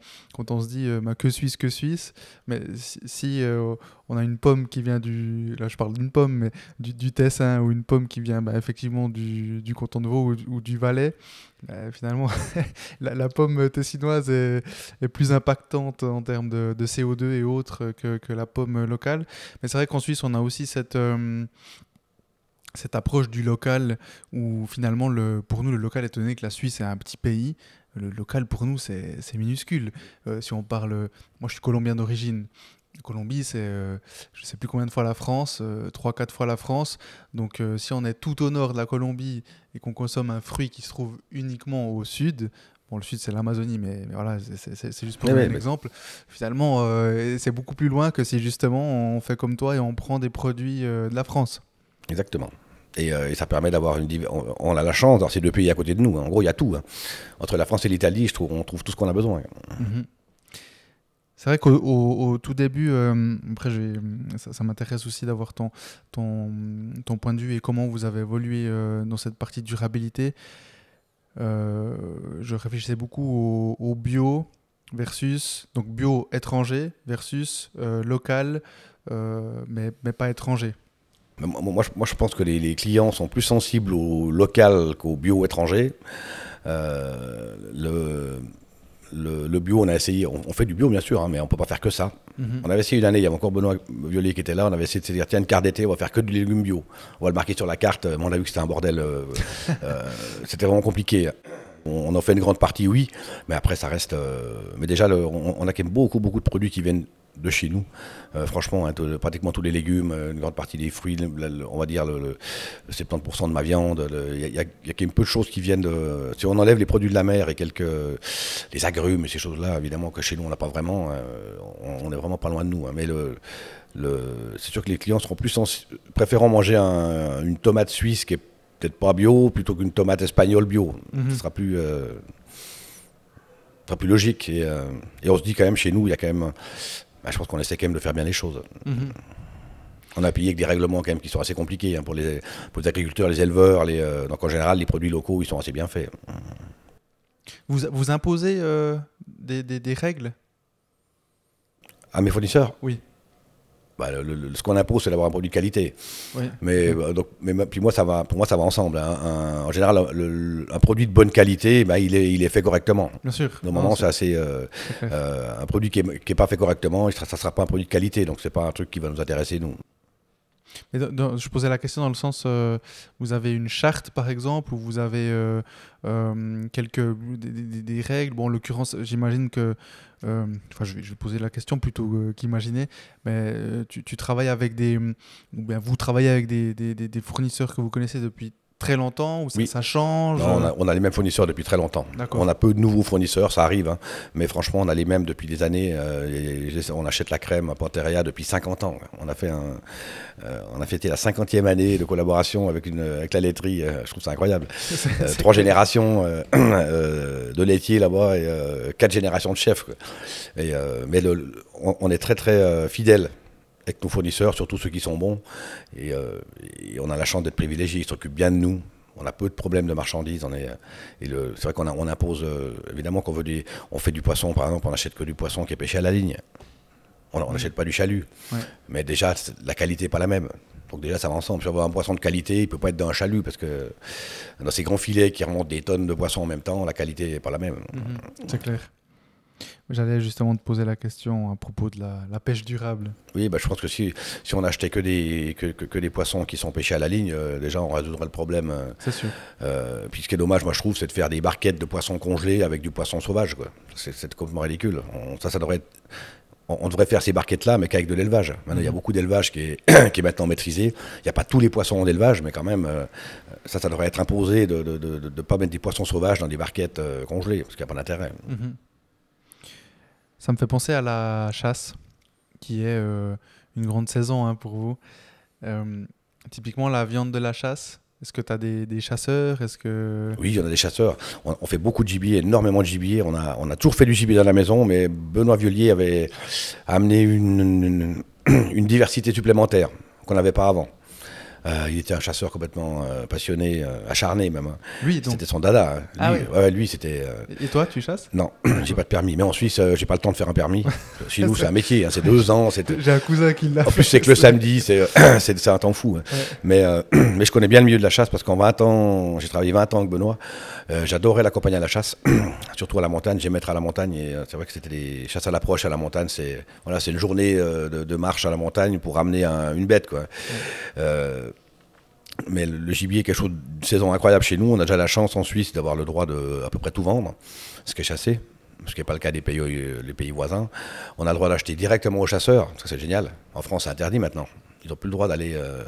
on se dit euh, bah, que Suisse, que Suisse, mais si, euh, on a une pomme qui vient du. Là, je parle d'une pomme, mais du, du, Tessin, ou une pomme qui vient bah, effectivement du, canton de Vaud ou, du Valais, bah, finalement, la, pomme tessinoise est, plus impactante en termes de, CO2 et autres que, la pomme locale. Mais c'est vrai qu'en Suisse, on a aussi cette. Euh, cette approche du local où finalement, le, pour nous, le local, étant donné que la Suisse est un petit pays, le local pour nous, c'est minuscule. Euh, si on parle, moi je suis colombien d'origine. Colombie, c'est euh, je ne sais plus combien de fois la France, euh, trois quatre fois la France. Donc si on est tout au nord de la Colombie et qu'on consomme un fruit qui se trouve uniquement au sud, Bon, le sud, c'est l'Amazonie, mais, voilà, c'est juste pour eh donner un exemple Finalement, c'est beaucoup plus loin que si justement on fait comme toi et on prend des produits de la France. Exactement. Euh, et, ça permet d'avoir une. On, a la chance dans ces deux pays à côté de nous. Hein. En gros, il y a tout. Hein. Entre la France et l'Italie, je trouve, on trouve tout ce qu'on a besoin. Mhm. C'est vrai qu'au tout début, euh, après, ça, ça m'intéresse aussi d'avoir ton, ton, ton, point de vue et comment vous avez évolué euh, dans cette partie durabilité. je réfléchissais beaucoup au, au, bio versus, donc bio étranger versus local, mais, mais pas étranger. Moi, je pense que les, clients sont plus sensibles au local qu'au bio étranger. Euh, le, bio, on a essayé, on, fait du bio bien sûr, hein, mais on ne peut pas faire que ça. Mhm. On avait essayé une année, il y avait encore Benoît Violet qui était là, on avait essayé de se dire, tiens, une carte d'été, on va faire que du légume bio. On va le marquer sur la carte, mais on a vu que c'était un bordel, euh, euh, c'était vraiment compliqué. On, en fait une grande partie, oui, mais après ça reste... mais déjà, on a quand même beaucoup, beaucoup de produits qui viennent de chez nous. Euh, franchement, hein, pratiquement tous les légumes, euh, une grande partie des fruits, on va dire le, 70% de ma viande. Il y, a qu'une peu de choses qui viennent de. Si on enlève les produits de la mer et quelques. les agrumes et ces choses-là, évidemment, que chez nous, on n'a pas vraiment. Hein, on, n'est vraiment pas loin de nous. Hein. mais c'est sûr que les clients seront plus préférant manger une tomate suisse qui est peut-être pas bio plutôt qu'une tomate espagnole bio. Mhm. Ce sera plus. Euh, plus logique et, on se dit quand même chez nous il y a quand même bah, je pense qu'on essaie quand même de faire bien les choses. Mhm. On a payé avec des règlements quand même qui sont assez compliqués hein, pour, les, agriculteurs, les éleveurs. Euh, donc en général, les produits locaux, ils sont assez bien faits. Vous, vous imposez euh, des, règles À ah, mes fournisseurs Oui bah, le, ce qu'on impose, c'est d'avoir un produit de qualité. Mais, bah, donc, mais puis moi, ça va, pour moi, ça va ensemble. Hein. en général, un produit de bonne qualité, bah, il, est, il est fait correctement. Bien sûr. Normalement, c'est assez. Euh, euh, un produit qui n'est pas fait correctement, ça ne sera pas un produit de qualité. Donc, ce n'est pas un truc qui va nous intéresser, nous je posais la question dans le sens, euh, vous avez une charte par exemple, ou vous avez euh, euh, quelques des, règles. Bon, en l'occurrence, j'imagine que, enfin, je vais, poser la question plutôt qu'imaginer. Mais tu, travailles avec des, ou bien vous travaillez avec des, des, fournisseurs que vous connaissez depuis très longtemps ou ça, ça change euh on, a, les mêmes fournisseurs depuis très longtemps. On a peu de nouveaux fournisseurs, ça arrive, hein. mais franchement, on a les mêmes depuis des années. Euh, on achète la crème à Panteria depuis 50 ans. On a, fait un, euh, on a fêté la 50e année de collaboration avec, une, avec la laiterie. je trouve ça incroyable. trois générations de laitiers là-bas et quatre générations de chefs. mais on, est très très fidèle avec nos fournisseurs, surtout ceux qui sont bons. Euh, et, on a la chance d'être privilégiés, ils s'occupent bien de nous. On a peu de problèmes de marchandises. On est, et le, c'est vrai qu'on on impose, euh, évidemment, qu'on veut on fait du poisson, par exemple, on n'achète que du poisson qui est pêché à la ligne. On n'achète pas du chalut. Mais déjà, la qualité n'est pas la même. Donc déjà, ça va ensemble. Si on veut un poisson de qualité, il ne peut pas être dans un chalut parce que dans ces grands filets qui remontent des tonnes de poissons en même temps, la qualité n'est pas la même. Mhm. c'est clair. J'allais justement te poser la question à propos de la, pêche durable. Oui, bah, je pense que si, si on achetait que des, que, que, des poissons qui sont pêchés à la ligne, déjà euh, on résoudrait le problème. Euh. c'est sûr. Euh, puis ce qui est dommage, moi je trouve, c'est de faire des barquettes de poissons congelés avec du poisson sauvage. C'est complètement ridicule. On, ça, ça devrait on, devrait faire ces barquettes-là, mais qu'avec de l'élevage. Maintenant, il y a mhm. beaucoup d'élevage qui est, qui maintenant maîtrisé. Il n'y a pas tous les poissons en élevage, mais quand même, ça, ça devrait être imposé de ne de, de, pas mettre des poissons sauvages dans des barquettes congelées, parce qu'il n'y a pas d'intérêt. Mhm. Ça me fait penser à la chasse, qui est euh, une grande saison hein, pour vous. Euh, typiquement, la viande de la chasse, est-ce que tu as des, chasseurs Est-ce que... Oui, il y en a des chasseurs. On, fait beaucoup de gibier, énormément de gibier. On a, on a toujours fait du gibier dans la maison, mais Benoît Violier avait amené une, une diversité supplémentaire qu'on n'avait pas avant. Euh, il était un chasseur complètement euh, passionné, euh, acharné même. Lui, hein. C'était son dada. Hein. Ah lui, c'était. Et toi, tu chasses Non, j'ai pas de permis. Mais en Suisse, j'ai pas le temps de faire un permis. Chez nous, c'est un métier. Hein, c'est deux ans. J'ai un cousin qui l'a. En plus, c'est que le samedi, c'est c'est un temps fou. Mais mais je connais bien le milieu de la chasse parce qu'en 20 ans, j'ai travaillé 20 ans avec Benoît. Euh, j'adorais l'accompagner à la chasse, surtout à la montagne. J'aimais être à la montagne et euh, c'est vrai que c'était des chasses à l'approche à la montagne. C'est voilà, une journée euh, de, marche à la montagne pour ramener une bête. Quoi. mais le, gibier est quelque chose de saison incroyable chez nous. On a déjà la chance en Suisse d'avoir le droit de à peu près tout vendre, ce qui est chassé ce qui n'est pas le cas des pays, les pays voisins, on a le droit d'acheter directement aux chasseurs, parce que c'est génial. En France, c'est interdit maintenant. Ils n'ont plus le droit d'aller. un euh,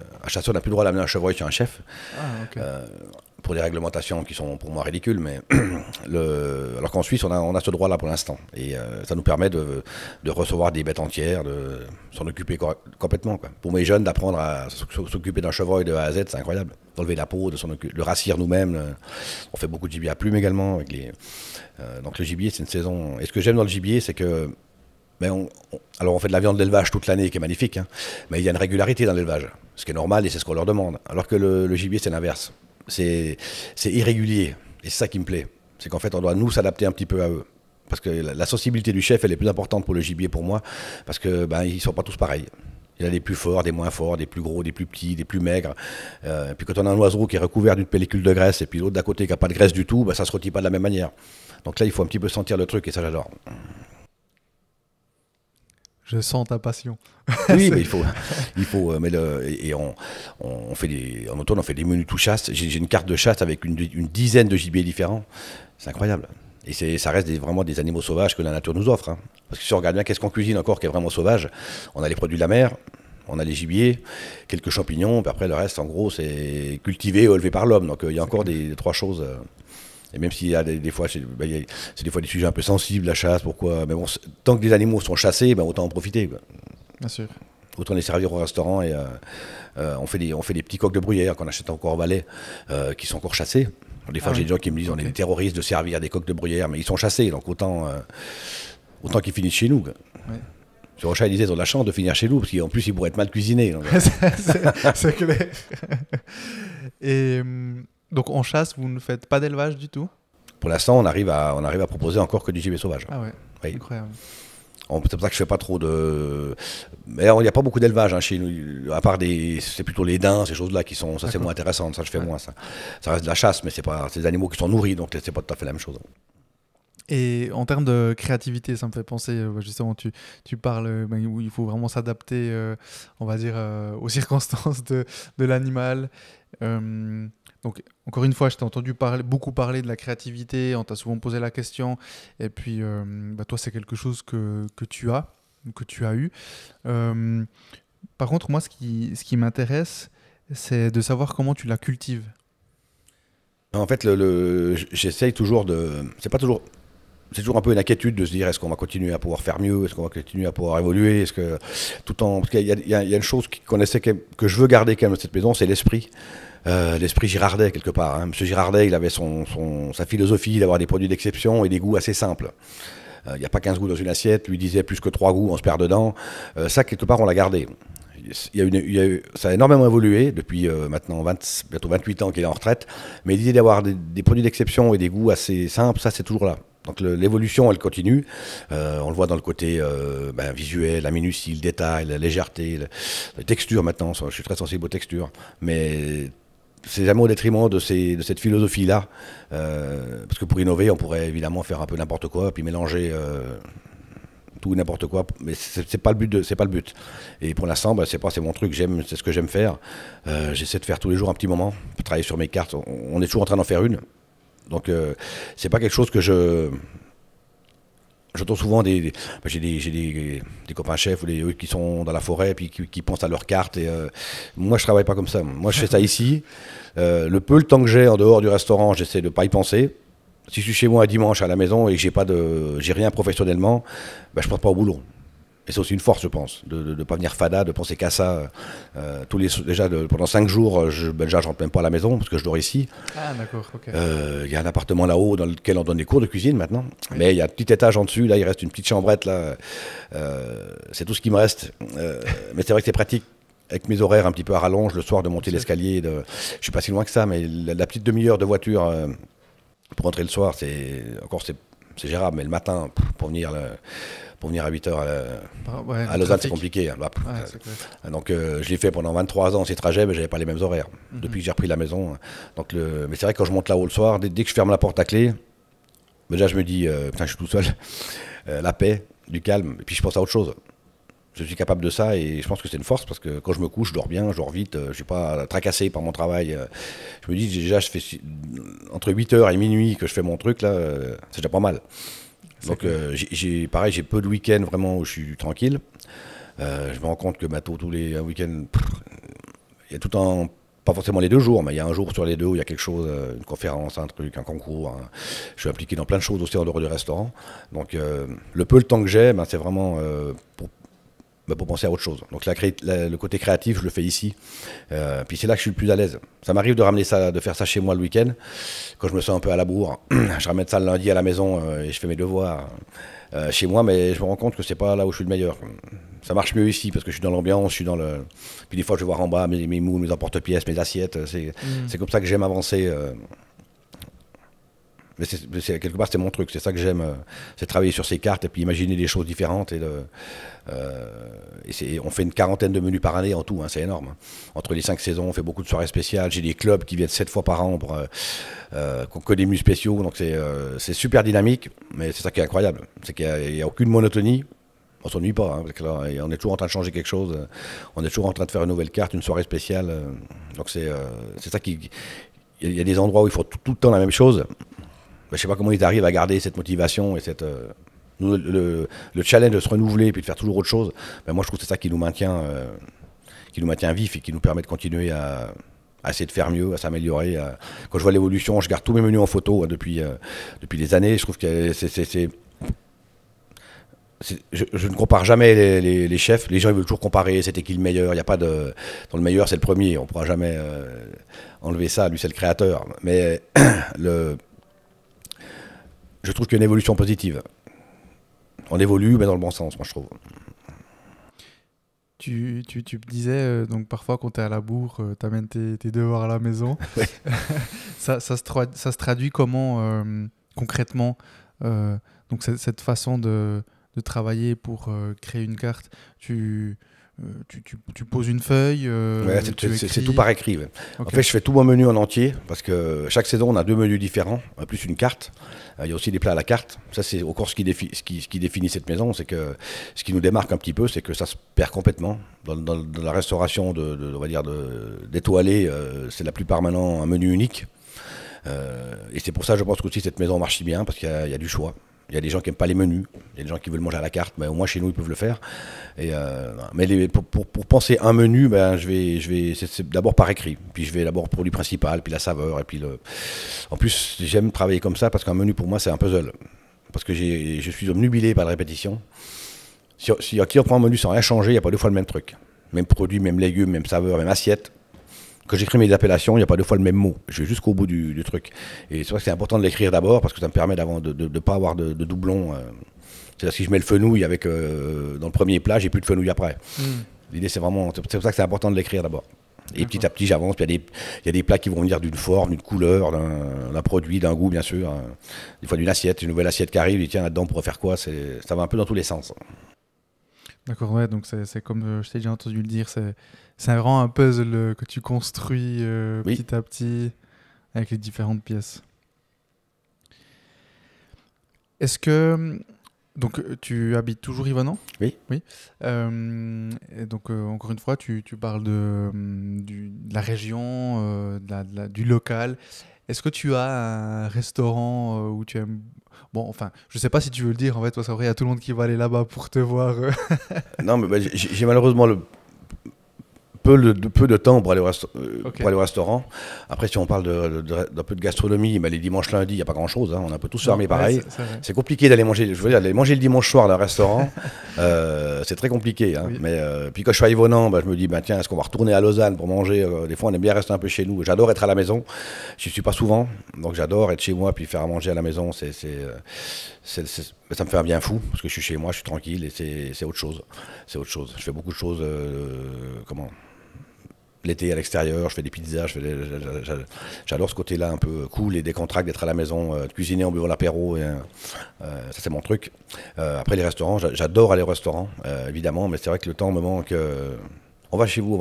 on n'a plus le droit d'amener un chevreuil sur un chef. Ah, euh, pour des réglementations qui sont pour moi ridicules, mais le, alors qu'en Suisse, on a, on a ce droit-là pour l'instant. Et euh, ça nous permet de, recevoir des bêtes entières, de s'en occuper complètement. Pour mes jeunes, d'apprendre à s'occuper d'un chevreuil de A à Z, c'est incroyable. D'enlever la peau, de le rassir nous-mêmes. On fait beaucoup de gibier à plume également. donc le gibier, c'est une saison. Et ce que j'aime dans le gibier, c'est que alors on fait de la viande d'élevage toute l'année qui est magnifique, hein. mais il y a une régularité dans l'élevage, ce qui est normal et c'est ce qu'on leur demande. Alors que le, gibier, c'est l'inverse. C'est irrégulier et c'est ça qui me plaît. C'est qu'en fait, on doit nous s'adapter un petit peu à eux. Parce que la, sensibilité du chef, elle est plus importante pour le gibier pour moi, parce que ben, ils sont pas tous pareils. Il y a des plus forts, des moins forts, des plus gros, des plus petits, des plus maigres. Euh, et puis quand on a un oiseau qui est recouvert d'une pellicule de graisse et puis l'autre d'à côté qui n'a pas de graisse du tout, ben, ça ne se rôtit pas de la même manière. Donc là, il faut un petit peu sentir le truc et ça, j'adore. Je sens ta passion. oui, mais il faut, il faut, euh, mais le, et on, on fait des, en automne, on fait des menus tout chasse. J'ai une carte de chasse avec une, dizaine de gibiers différents. C'est incroyable. Et ça reste vraiment des animaux sauvages que la nature nous offre. Hein. Parce que si on regarde bien, qu'est-ce qu'on cuisine encore qui est vraiment sauvage On a les produits de la mer, on a les gibiers, quelques champignons, puis après le reste, en gros, c'est cultivé élevé par l'homme. Donc euh, il y a encore des, trois choses. Euh, et même s'il y a des, fois, ben, c'est des fois des sujets un peu sensibles, la chasse, pourquoi. Mais bon, tant que les animaux sont chassés, ben, autant en profiter. Bien sûr. Autant les servir au restaurant et euh, euh, on, fait des, on fait des petits coques de bruyère qu'on achète encore au Valais, euh, qui sont encore chassés. Des fois, ah j'ai des gens qui me disent on est terroristes de servir des coques de bruyère, mais ils sont chassés, donc autant, autant qu'ils finissent chez nous. Quoi. Ouais. Sur il disait, ils ont la chance de finir chez nous, parce qu'en plus, ils pourraient être mal cuisinés. c'est clair. Et hum, donc en chasse, vous ne faites pas d'élevage du tout Pour l'instant, on arrive à on arrive à proposer encore que du gibier sauvage. Ah ouais. Incroyable. C'est pour ça que je fais pas trop de. Mais il n'y a pas beaucoup d'élevage hein, chez nous, à part des. C'est plutôt les daims, ces choses-là qui sont. Ça, c'est moins intéressant, ça, je fais moins ça. Ça reste de la chasse, mais c'est pas. des animaux qui sont nourris, donc c'est pas tout à fait la même chose. Et en termes de créativité, ça me fait penser, euh, justement, tu, parles euh, ben, où il faut vraiment s'adapter, euh, on va dire, aux circonstances de, de l'animal. Euh, donc, encore une fois, je t'ai entendu parler, beaucoup parler de la créativité, on t'a souvent posé la question, et puis euh, bah, toi, c'est quelque chose que, tu as, que tu as eu. Euh, par contre, moi, ce qui, m'intéresse, c'est de savoir comment tu la cultives. En fait, le, j'essaye toujours de. C'est pas toujours c'est toujours un peu une inquiétude de se dire est-ce qu'on va continuer à pouvoir faire mieux, est-ce qu'on va continuer à pouvoir évoluer, est-ce que tout en parce qu'il y, a une chose qu'on essaie que, je veux garder quand même dans cette maison, c'est l'esprit, euh, l'esprit Girardet quelque part. Hein. Monsieur Girardet, il avait son, sa philosophie d'avoir des produits d'exception et des goûts assez simples. Euh, il n'y a pas 15 goûts dans une assiette, lui disait plus que 3 goûts, on se perd dedans. Euh, ça, quelque part, on l'a gardé. Il y une, ça a énormément évolué depuis maintenant bientôt 28 ans qu'il est en retraite, mais l'idée d'avoir des, produits d'exception et des goûts assez simples, ça c'est toujours là. Donc l'évolution, elle continue. on le voit dans le côté ben, visuel, la minutie, le détail, la légèreté, la, la, texture maintenant. Je suis très sensible aux textures. Mais c'est jamais au détriment de, ces, de cette philosophie-là. Euh, parce que pour innover, on pourrait évidemment faire un peu n'importe quoi, puis mélanger euh, tout n'importe quoi. Mais c'est pas le but. C'est pas le but. Et pour l'instant, bah, c'est pas c'est mon truc. J'aime, c'est ce que j'aime faire. Euh, j'essaie de faire tous les jours un petit moment, travailler sur mes cartes. On, on est toujours en train d'en faire une. Donc c'est pas quelque chose que je J'entends souvent des, des bah, j'ai des, copains chefs ou des, qui sont dans la forêt puis qui, pensent à leurs cartes. Et euh, moi, je travaille pas comme ça. Moi, je fais ça ici. Euh, le peu le temps que j'ai en dehors du restaurant, j'essaie de pas y penser. Si je suis chez moi à dimanche à la maison et que j'ai pas de, j'ai rien professionnellement, bah, je ne pense pas au boulot. Et c'est aussi une force, je pense, de ne pas venir fada, de penser qu'à ça. Euh, euh, tous les, déjà, pendant cinq jours, euh, je, ben déjà, je rentre même pas à la maison parce que je dors ici. Ah, d'accord, ok. Il y a un appartement là-haut dans lequel on donne des cours de cuisine maintenant. Mais il y a un petit étage en dessus, là, il reste une petite chambrette, là. c'est tout ce qui me reste. mais c'est vrai que c'est pratique avec mes horaires un petit peu à rallonge, le soir de monter l'escalier. Je ne suis pas si loin que ça, mais la, petite demi-heure de voiture pour rentrer le soir, c'est encore c'est gérable. Mais le matin, pour venir venir à 8h à, Lausanne, c'est compliqué. Hein. Bah, euh, donc euh, je l'ai fait pendant 23 ans ces trajets, mais j'avais pas les mêmes horaires. Mhm. Depuis que j'ai repris la maison. Hein. Donc le... Mais c'est vrai que quand je monte là-haut le soir, dès, que je ferme la porte à clé, déjà je me dis, putain, euh, je suis tout seul. la paix, du calme, et puis je pense à autre chose. Je suis capable de ça et je pense que c'est une force parce que quand je me couche, je dors bien, je dors vite, je suis pas tracassé par mon travail. Je me dis déjà, je fais entre 8h et minuit que je fais mon truc là, c'est déjà pas mal. Donc, euh, j'ai, pareil, j'ai peu de week-ends vraiment où je suis tranquille. Euh, je me rends compte que bah, tous les week-ends, il y a tout temps, pas forcément les deux jours, mais il y a un jour sur les deux où il y a quelque chose, euh, une conférence, un truc, un concours. Je suis impliqué dans plein de choses aussi en dehors du restaurant. Donc le peu le temps que j'ai, ben, c'est vraiment pour bah, pour penser à autre chose. Donc la, le côté créatif, je le fais ici. Euh, puis c'est là que je suis le plus à l'aise. Ça m'arrive de ramener ça, de faire ça chez moi le week-end, quand je me sens un peu à la bourre. je ramène ça le lundi à la maison euh, et je fais mes devoirs euh, chez moi, mais je me rends compte que c'est pas là où je suis le meilleur. Ça marche mieux ici parce que je suis dans l'ambiance, je suis dans le. Puis des fois, je vais voir en bas mes, mes moules, mes emporte-pièces, mes assiettes. C'est mmh. comme ça que j'aime avancer mais, quelque part, c'est mon truc. C'est ça que j'aime. Euh, c'est travailler sur ces cartes et puis imaginer des choses différentes. Et, euh, on fait une quarantaine de menus par année en tout. Hein, c'est énorme. Hein. Entre les cinq saisons, on fait beaucoup de soirées spéciales. J'ai des clubs qui viennent sept fois par an pour euh, euh que des menus spéciaux. Donc c'est super dynamique. Mais c'est ça qui est incroyable. C'est qu'il n'y a, aucune monotonie on s'ennuie pas, hein, on est toujours en train de changer quelque chose, on est toujours en train de faire une nouvelle carte, une soirée spéciale. donc c'est ça qui... Il y a des endroits où il faut tout, le temps la même chose, je ne sais pas comment ils arrivent à garder cette motivation et cette. Euh, le, challenge de se renouveler et puis de faire toujours autre chose, ben, moi je trouve que c'est ça qui nous maintient, euh, qui nous maintient vif et qui nous permet de continuer à, essayer de faire mieux, à s'améliorer. Quand je vois l'évolution, je garde tous mes menus en photo hein, depuis, euh, depuis des années. Je trouve que Je, ne compare jamais les, chefs. Les gens ils veulent toujours comparer. C'était qui le meilleur Il n'y a pas de. Dans le meilleur, c'est le premier. On ne pourra jamais enlever ça. Lui, c'est le créateur. Mais le je trouve qu'il y a une évolution positive. On évolue, mais dans le bon sens, moi, je trouve. Tu, tu, tu disais, euh, donc parfois, quand tu es à la bourre, euh, tu amènes tes, devoirs à la maison. ça, ça, se ça, se traduit comment, euh, concrètement Donc, cette façon de, de travailler pour créer une carte, tu euh, tu, tu, poses une feuille. Euh, c'est tout par écrit. En fait, je fais tout mon menu en entier parce que chaque saison, on a deux menus différents, euh, plus une carte. Il y a aussi des plats à la carte. Ça, c'est au cours ce qui, ce, qui, définit cette maison. C'est que ce qui nous démarque un petit peu, c'est que ça se perd complètement. Dans, la restauration de, dire, c'est la plupart maintenant un menu unique. et c'est pour ça, je pense que cette maison marche bien parce qu'il y a du choix. Il y a des gens qui n'aiment pas les menus, il y a des gens qui veulent manger à la carte, mais au moins chez nous ils peuvent le faire. Et euh, mais pour, penser un menu, ben, je vais, je vais, c'est d'abord par écrit, puis je vais d'abord au produit principal, puis la saveur, et puis le. En plus, j'aime travailler comme ça parce qu'un menu pour moi c'est un puzzle, parce que je suis obnubilé par la répétition. Si, on qui un menu sans rien changer, il n'y a pas deux fois le même truc, même produit, même légumes, même saveur, même assiette. Quand j'écris mes appellations, il n'y a pas deux fois le même mot. Je vais jusqu'au bout du, truc. Et c'est vrai que c'est important de l'écrire d'abord parce que ça me permet de ne pas avoir de, doublons. Euh. C'est-à-dire si je mets le fenouil avec, euh, dans le premier plat, j'ai plus de fenouil après. Hmm. L'idée, c'est vraiment. C'est pour ça que c'est important de l'écrire d'abord. Et petit à petit, j'avance. Il y, y, a des plats qui vont venir d'une forme, d'une couleur, d'un produit, d'un goût, bien sûr. Hein. Des fois, d'une assiette, une nouvelle assiette qui arrive, et tiens, là-dedans, pour faire quoi Ça va un peu dans tous les sens. D'accord, ouais, donc c'est comme euh, je t'ai déjà entendu le dire, c'est c'est vraiment un puzzle euh, que tu construis euh, petit à petit avec les différentes pièces. Est-ce que euh, donc tu habites toujours Yvonan Oui. Oui. donc encore une fois, tu, tu parles de, du, la région, du local. Est-ce que tu as un restaurant où tu aimes Bon, enfin, je sais pas si tu veux le dire. En fait, parce vrai, il y a tout le monde qui va aller là-bas pour te voir. non, mais bah, j'ai malheureusement le peu, de, peu de temps euh, pour aller, au restaurant. Après, si on parle d'un peu de gastronomie, mais ben, les dimanches, lundi, il n'y a pas grand-chose. Hein. on a un peu tous fermé pareil. c'est compliqué d'aller manger, je veux dire, aller manger le dimanche soir dans restaurant. Euh, c'est très compliqué. Hein. mais, euh, puis quand je suis à Yvonan, ben, je me dis, ben, tiens, est-ce qu'on va retourner à Lausanne pour manger Des fois, on aime bien rester un peu chez nous. J'adore être à la maison. Je suis pas souvent. Donc j'adore être chez moi puis faire à manger à la maison. c'est ça me fait un bien fou parce que je suis chez moi, je suis tranquille et c'est autre chose. C'est autre chose. Je fais beaucoup de choses. comment l'été à l'extérieur, je fais des pizzas, j'adore ce côté-là un peu cool et décontracté d'être à la maison, euh, de cuisiner en buvant l'apéro, euh, euh, ça c'est mon truc. après les restaurants, j'adore aller au restaurant, évidemment, mais c'est vrai que le temps me manque. on va chez vous,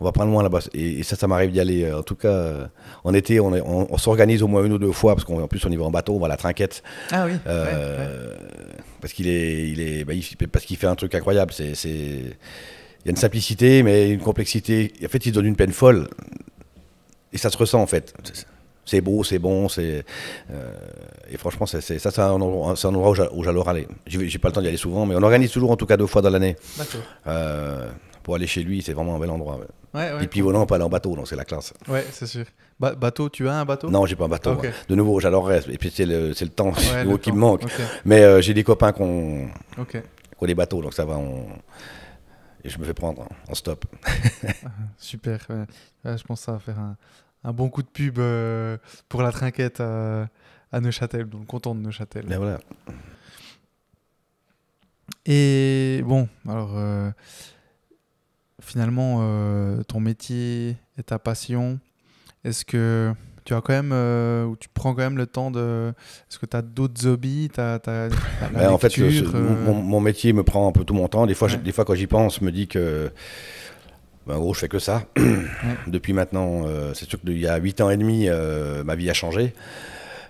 on va, prendre loin là-bas. Et, ça, ça m'arrive d'y aller. En tout cas, en été, on, on, s'organise au moins une ou deux fois, parce qu'en plus, on y va en bateau, on va à la trinquette. Ah oui. Parce qu'il est, il est bah, parce qu'il fait un truc incroyable. C'est il y a une simplicité, mais une complexité. En fait, il donne une peine folle. Et ça se ressent, en fait. C'est beau, c'est bon, c'est. Euh, et franchement, c'est, ça, c'est un, endroit, où, j'allais aller. J'ai, pas le temps d'y aller souvent, mais on organise toujours, en tout cas, deux fois dans l'année. Euh, pour aller chez lui, c'est vraiment un bel endroit. et puis, volant, on peut aller en bateau, donc c'est la classe. Ouais, c'est sûr. bateau, tu as un bateau Non, j'ai pas un bateau. De nouveau, j'adorerais. Et puis c'est le, le, temps qui me manque. Mais euh, j'ai des copains qui ont, des bateaux, donc ça va. On je me fais prendre hein, en stop. Ah, super. je pense que ça va faire un, bon coup de pub euh, pour la trinquette à, Neuchâtel, donc content de Neuchâtel. Ben voilà. Et bon, alors euh, finalement, euh, ton métier et ta passion, est-ce que tu as quand même, euh, tu prends quand même le temps de. Est-ce que tu as d'autres hobbies ben, En fait, euh, mon, métier me prend un peu tout mon temps. Des fois, des fois quand j'y pense, je me dis que. Ben, gros, je fais que ça. Depuis maintenant, euh, c'est sûr qu'il y a 8 ans et demi, ma vie a changé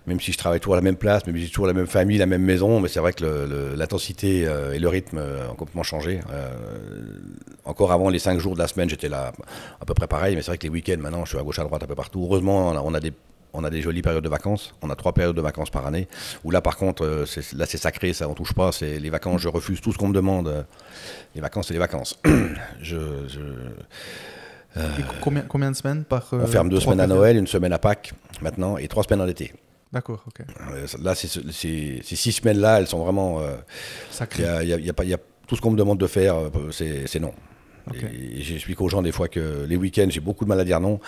même si je travaille toujours à la même place, même si j'ai toujours la même famille, la même maison, mais c'est vrai que l'intensité euh, et le rythme euh, ont complètement changé. Euh, encore avant les cinq jours de la semaine, j'étais là à peu près pareil, mais c'est vrai que les week-ends, maintenant, je suis à gauche, à droite, un peu partout. Heureusement, on a, des jolies périodes de vacances. On a trois périodes de vacances par année. Où là, par contre, là, c'est sacré, ça, on touche pas. C'est les vacances, je refuse tout ce qu'on me demande. Les vacances, c'est les vacances. combien, de semaines par On ferme deux semaines à Noël, une semaine à Pâques maintenant, et trois semaines en été. D'accord, ok. Euh, là, ces six semaines-là, elles sont vraiment. Sacrées. Y a, tout ce qu'on me demande de faire, euh, c'est non. Et, j'explique aux gens des fois que les week-ends, j'ai beaucoup de mal à dire non.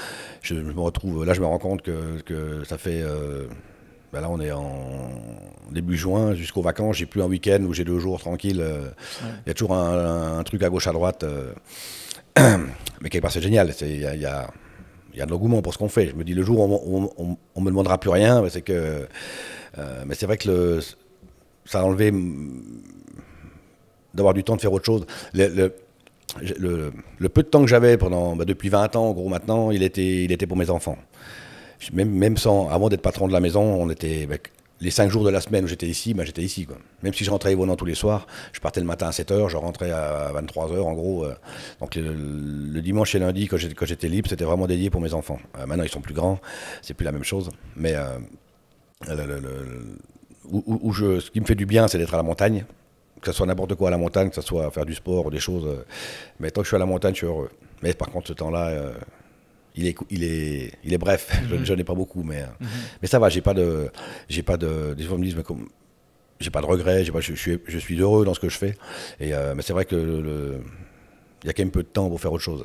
Je, me retrouve, là, je me rends compte que, ça fait. Euh, bah là, on est en début juin, jusqu'aux vacances, j'ai plus un week-end où j'ai deux jours tranquilles. Il y a toujours un, truc à gauche, à droite. mais quelque part, c'est génial. Il y a il y a de l'engouement pour ce qu'on fait. Je me dis, le jour où on, ne me demandera plus rien, ben, c'est que. Euh, mais c'est vrai que ça a enlevé d'avoir du temps de faire autre chose. Le, peu de temps que j'avais pendant ben, depuis 20 ans, en gros maintenant, il était, pour mes enfants. Même, sans, avant d'être patron de la maison, on était, ben, les cinq jours de la semaine où j'étais ici, bah, j'étais ici. Même si je rentrais à tous les soirs, je partais le matin à 7h, je rentrais à 23h en gros. Euh. donc le, dimanche et lundi, quand j'étais libre, c'était vraiment dédié pour mes enfants. Euh, maintenant, ils sont plus grands, c'est plus la même chose. Mais euh, où, je, ce qui me fait du bien, c'est d'être à la montagne. Que ce soit n'importe quoi à la montagne, que ce soit faire du sport ou des choses. mais tant que je suis à la montagne, je suis heureux. Mais par contre, ce temps-là il est, il est, il est bref. Je -hmm. ai pas beaucoup, mais, euh, mhm. mais ça va. J'ai pas de, j'ai pas de. Des me comme, j'ai pas de regrets. Pas, je, suis, je suis heureux dans ce que je fais. Et euh, mais c'est vrai que le, il y a quand même peu de temps pour faire autre chose.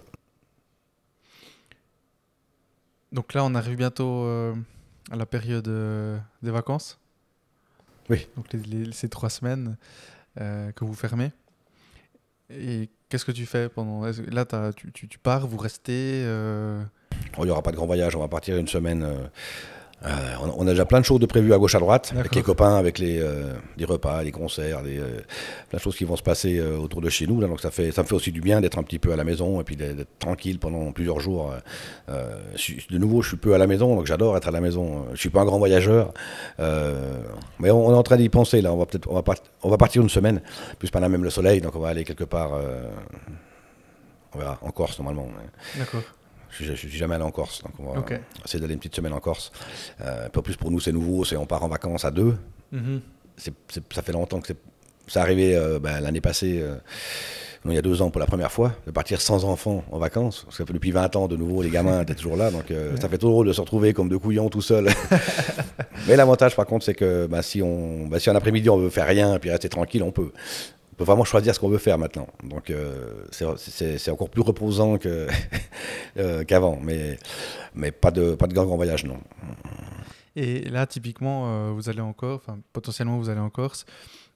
Donc là, on arrive bientôt euh, à la période des vacances. Oui. Donc les, ces trois semaines que vous fermez. Et qu'est-ce que tu fais pendant Là, tu, tu, tu, pars, vous restez il n'y aura pas de grand voyage, on va partir une semaine. Euh, euh, on, a déjà plein de choses de prévues à gauche à droite, avec les copains, avec les, euh, repas, les concerts, plein de choses qui vont se passer autour de chez nous. Là, donc ça, fait, ça me fait aussi du bien d'être un petit peu à la maison et puis d'être tranquille pendant plusieurs jours. de nouveau, je suis peu à la maison, donc j'adore être à la maison. Je ne suis pas un grand voyageur, mais on, est en train d'y penser. Là, on va peut-être, on va, on va partir une semaine. Plus pas là même le soleil, donc on va aller quelque part. on en Corse normalement. D'accord. Je, suis jamais allé en Corse, donc on va essayer d'aller une petite semaine en Corse. Euh, peu plus, pour nous, c'est nouveau, c'est on part en vacances à deux. Mhm. ça fait longtemps que c'est, arrivé euh, ben, l'année passée. Euh, il y a deux ans pour la première fois, de partir sans enfants en vacances. Parce que depuis 20 ans, de nouveau, les gamins étaient toujours là. Donc, euh, ça fait trop drôle de se retrouver comme deux couillons tout seul. Mais l'avantage, par contre, c'est que ben, si, on, ben, si un après-midi, on veut faire rien et puis rester tranquille, on peut on peut vraiment choisir ce qu'on veut faire maintenant. Donc euh, c'est encore plus reposant euh, qu'avant, mais, mais pas de, pas de grand, grand voyage, non. Et là, typiquement, euh, vous allez encore, enfin potentiellement vous allez en Corse.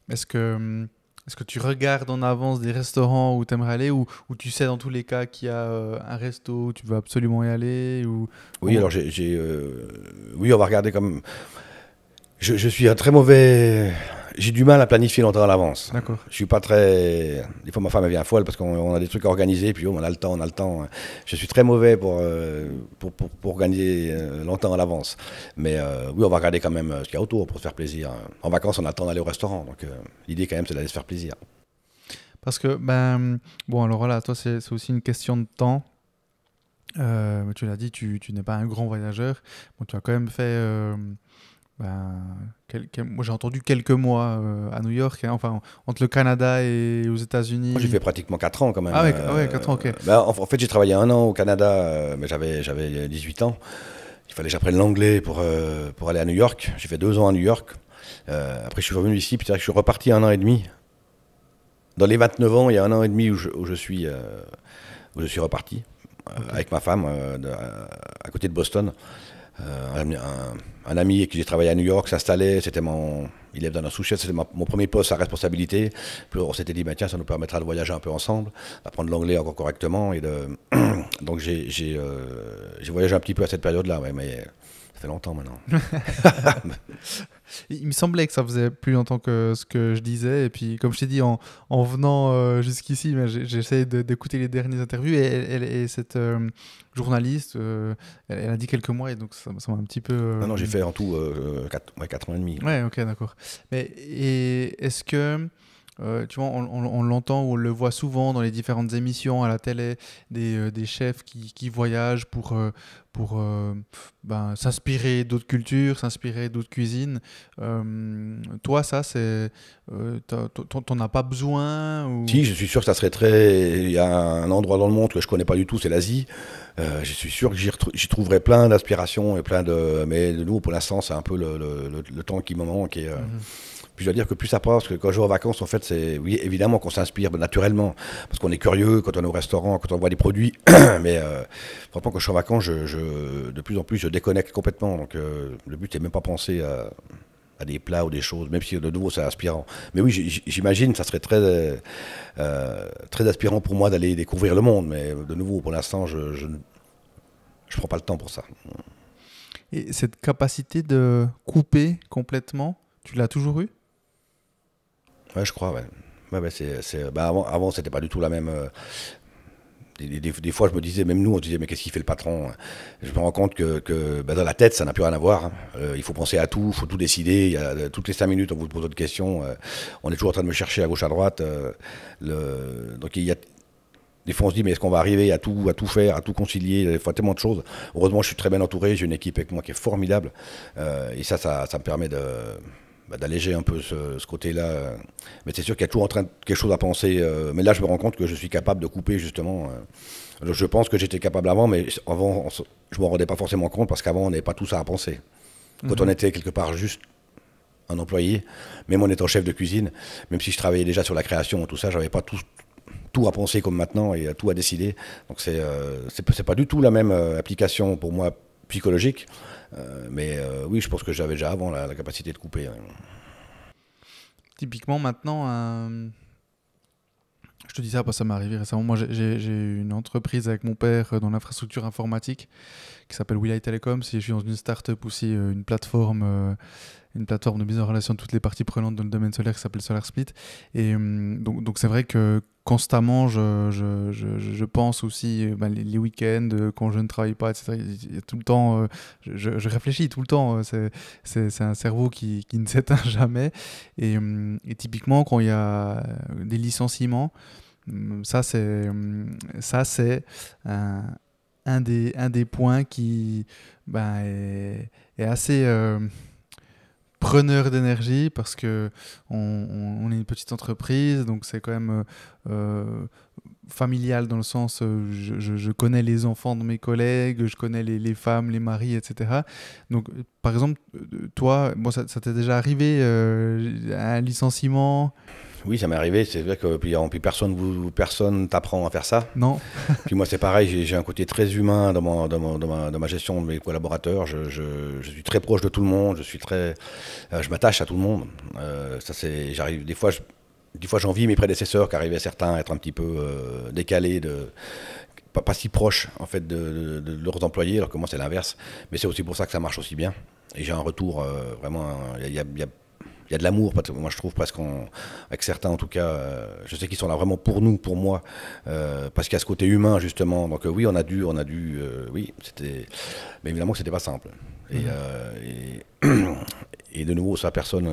Est-ce que, est -ce que tu regardes en avance des restaurants où tu aimerais aller, ou, ou, tu sais dans tous les cas qu'il y a un resto où tu veux absolument y aller ou, Oui, alors j'ai... Oui, on va regarder comme... Je, je, suis un très mauvais j'ai du mal à planifier longtemps à l'avance. D'accord. Je suis pas très. Des fois, ma femme elle vient folle parce qu'on a des trucs à organiser. puis oh, on a le temps, on a le temps. Hein. Je suis très mauvais pour, euh, pour, pour, organiser euh, longtemps à l'avance. Mais euh, oui, on va regarder quand même ce qu'il y a autour pour se faire plaisir. En vacances, on attend d'aller au restaurant. Donc, l'idée, quand même, c'est d'aller se faire plaisir. Parce que, ben, bon, alors là, toi, c'est aussi une question de temps. tu l'as dit, tu, tu n'es pas un grand voyageur. Bon, tu as quand même fait ben, moi j'ai entendu quelques mois euh, à New York, hein, enfin entre le Canada et aux États-Unis. J'ai fait pratiquement 4 ans quand même. Ah 4 euh, ans, ok. Ben, en, fait, j'ai travaillé un an au Canada, euh, mais j'avais, j'avais 18 ans. Il fallait que j'apprenne l'anglais pour, pour aller à New York. J'ai fait 2 ans à New York. après, je suis revenu ici, puis je suis reparti un an et demi. Dans les 29 ans, il y a un an et demi où je, suis, où je suis reparti avec ma femme à, côté de Boston. un, un ami qui j'ai travaillé à New York s'installait. C'était mon, il est dans un sous-chef, c'était mon premier poste à responsabilité. on s'était dit, ben tiens, ça nous permettra de voyager un peu ensemble, d'apprendre l'anglais encore correctement. Et de... Donc euh, j'ai, voyagé un petit peu à cette période-là, mais ça fait longtemps maintenant. Il me semblait que ça faisait plus longtemps que ce que je disais. Et puis, comme je t'ai dit, en, venant euh, jusqu'ici, ben, j'ai j'essaie d'écouter les dernières interviews. Et, cette euh, journaliste, euh, elle, a dit quelques mois, et donc ça me semble un petit peu. Non, non, j'ai fait en tout 4 ans et demi. Ouais, ok, d'accord. Mais est-ce que tu vois, on, l'entend ou on le voit souvent dans les différentes émissions à la télé, des, euh, chefs qui, voyagent pour, euh, pour euh, ben, s'inspirer d'autres cultures, s'inspirer d'autres cuisines. toi, ça, c'est, t'en as pas besoin Si, je suis sûr que ça serait très. Il y a un endroit dans le monde que je connais pas du tout, c'est l'Asie. je suis sûr que j'y, trouverai plein d'inspiration et plein de. Mais nous, pour l'instant, c'est un peu le, temps qui me manque et. Mhm. Puis je dois dire que plus ça parce que quand je vais en vacances, en fait, c'est oui, évidemment qu'on s'inspire ben, naturellement, parce qu'on est curieux quand on est au restaurant, quand on voit des produits. mais euh, franchement, quand je suis en vacances, je, de plus en plus, je déconnecte complètement. Donc euh, le but n'est même pas penser à, des plats ou des choses, même si de nouveau c'est inspirant. Mais oui, j'imagine, ça serait très, euh, très aspirant pour moi d'aller découvrir le monde. Mais de nouveau, pour l'instant, je, je je prends pas le temps pour ça. Et cette capacité de couper complètement, tu l'as toujours eu Ouais, je crois, c'est, bah, avant, avant c'était pas du tout la même. Euh, des, fois, je me disais, même nous, on se disait, mais qu'est-ce qu'il fait le patron hein. Je me rends compte que, bah, dans la tête, ça n'a plus rien à voir. Hein. Euh, il faut penser à tout, il faut tout décider. Euh, toutes les cinq minutes, on vous pose d'autres questions. on est toujours en train de me chercher à gauche, à droite. donc, il y a. Des fois, on se dit, mais est-ce qu'on va arriver à tout, à tout faire, à tout concilier Des fois, tellement de choses. Heureusement, je suis très bien entouré. J'ai une équipe avec moi qui est formidable. et ça, ça me permet de bah, d'alléger un peu ce, côté-là. Mais c'est sûr qu'il y a toujours en train de, quelque chose à penser. Euh, mais là, je me rends compte que je suis capable de couper justement. Euh. je pense que j'étais capable avant, mais avant, je je m'en rendais pas forcément compte parce qu'avant, on n'avait pas tout ça à penser. Quand on mhm. était quelque part juste un employé, même en étant chef de cuisine, même si je travaillais déjà sur la création et tout ça, j'avais pas tout, tout à penser comme maintenant et tout à décider. Donc c'est n'est euh, pas du tout la même application pour moi psychologique. Euh, mais euh, oui, je pense que j'avais déjà avant la, capacité de couper. Hein. Typiquement maintenant, euh, je te dis ça parce que ça m'est arrivé récemment. Moi, j'ai une entreprise avec mon père dans l'infrastructure informatique qui s'appelle Wilay Telecom. Si je suis dans une start-up aussi, une plateforme une plateforme de mise en relation de toutes les parties prenantes dans le domaine solaire qui s'appelle SolarSplit. Et euh, donc, donc c'est vrai que constamment, je, je, je, pense aussi euh, bah, les, week-ends, euh, quand je ne travaille pas, etc. tout le temps, je, réfléchis tout le temps. c'est un cerveau qui, qui ne s'éteint jamais. Et, typiquement, quand il y a des licenciements, ça, c'est un, un, des, un des points qui bah, est, assez preneur d'énergie parce que on, est une petite entreprise, donc c'est quand même euh, euh, familial dans le sens euh, je, je, connais les enfants de mes collègues, je connais les, femmes, les maris, etc. Donc par exemple, toi, bon, ça, t'est déjà arrivé un licenciement oui, ça m'est arrivé. C'est vrai que puis, personne vous, personne t'apprend à faire ça. Non. puis moi, c'est pareil. J'ai un côté très humain dans, mon, dans, ma, dans, ma, gestion de mes collaborateurs. Je, je, suis très proche de tout le monde. Je suis très, euh, je m'attache à tout le monde. Euh, ça, c'est, j'arrive des fois. Je, des fois, j'envie mes prédécesseurs qui arrivaient certains à être un petit peu euh, décalés, de, pas, pas, si proches en fait de, leurs employés, alors que moi c'est l'inverse. Mais c'est aussi pour ça que ça marche aussi bien. Et j'ai un retour vraiment. Il y a il y a de l'amour. Moi, je trouve presque avec certains, en tout cas, euh, je sais qu'ils sont là vraiment pour nous, pour moi, euh, parce qu'il y a ce côté humain justement. Donc euh, oui, on a dû, on a dû, oui, c'était, mais évidemment que c'était pas simple. Et, mmh. et, de nouveau, ça, personne.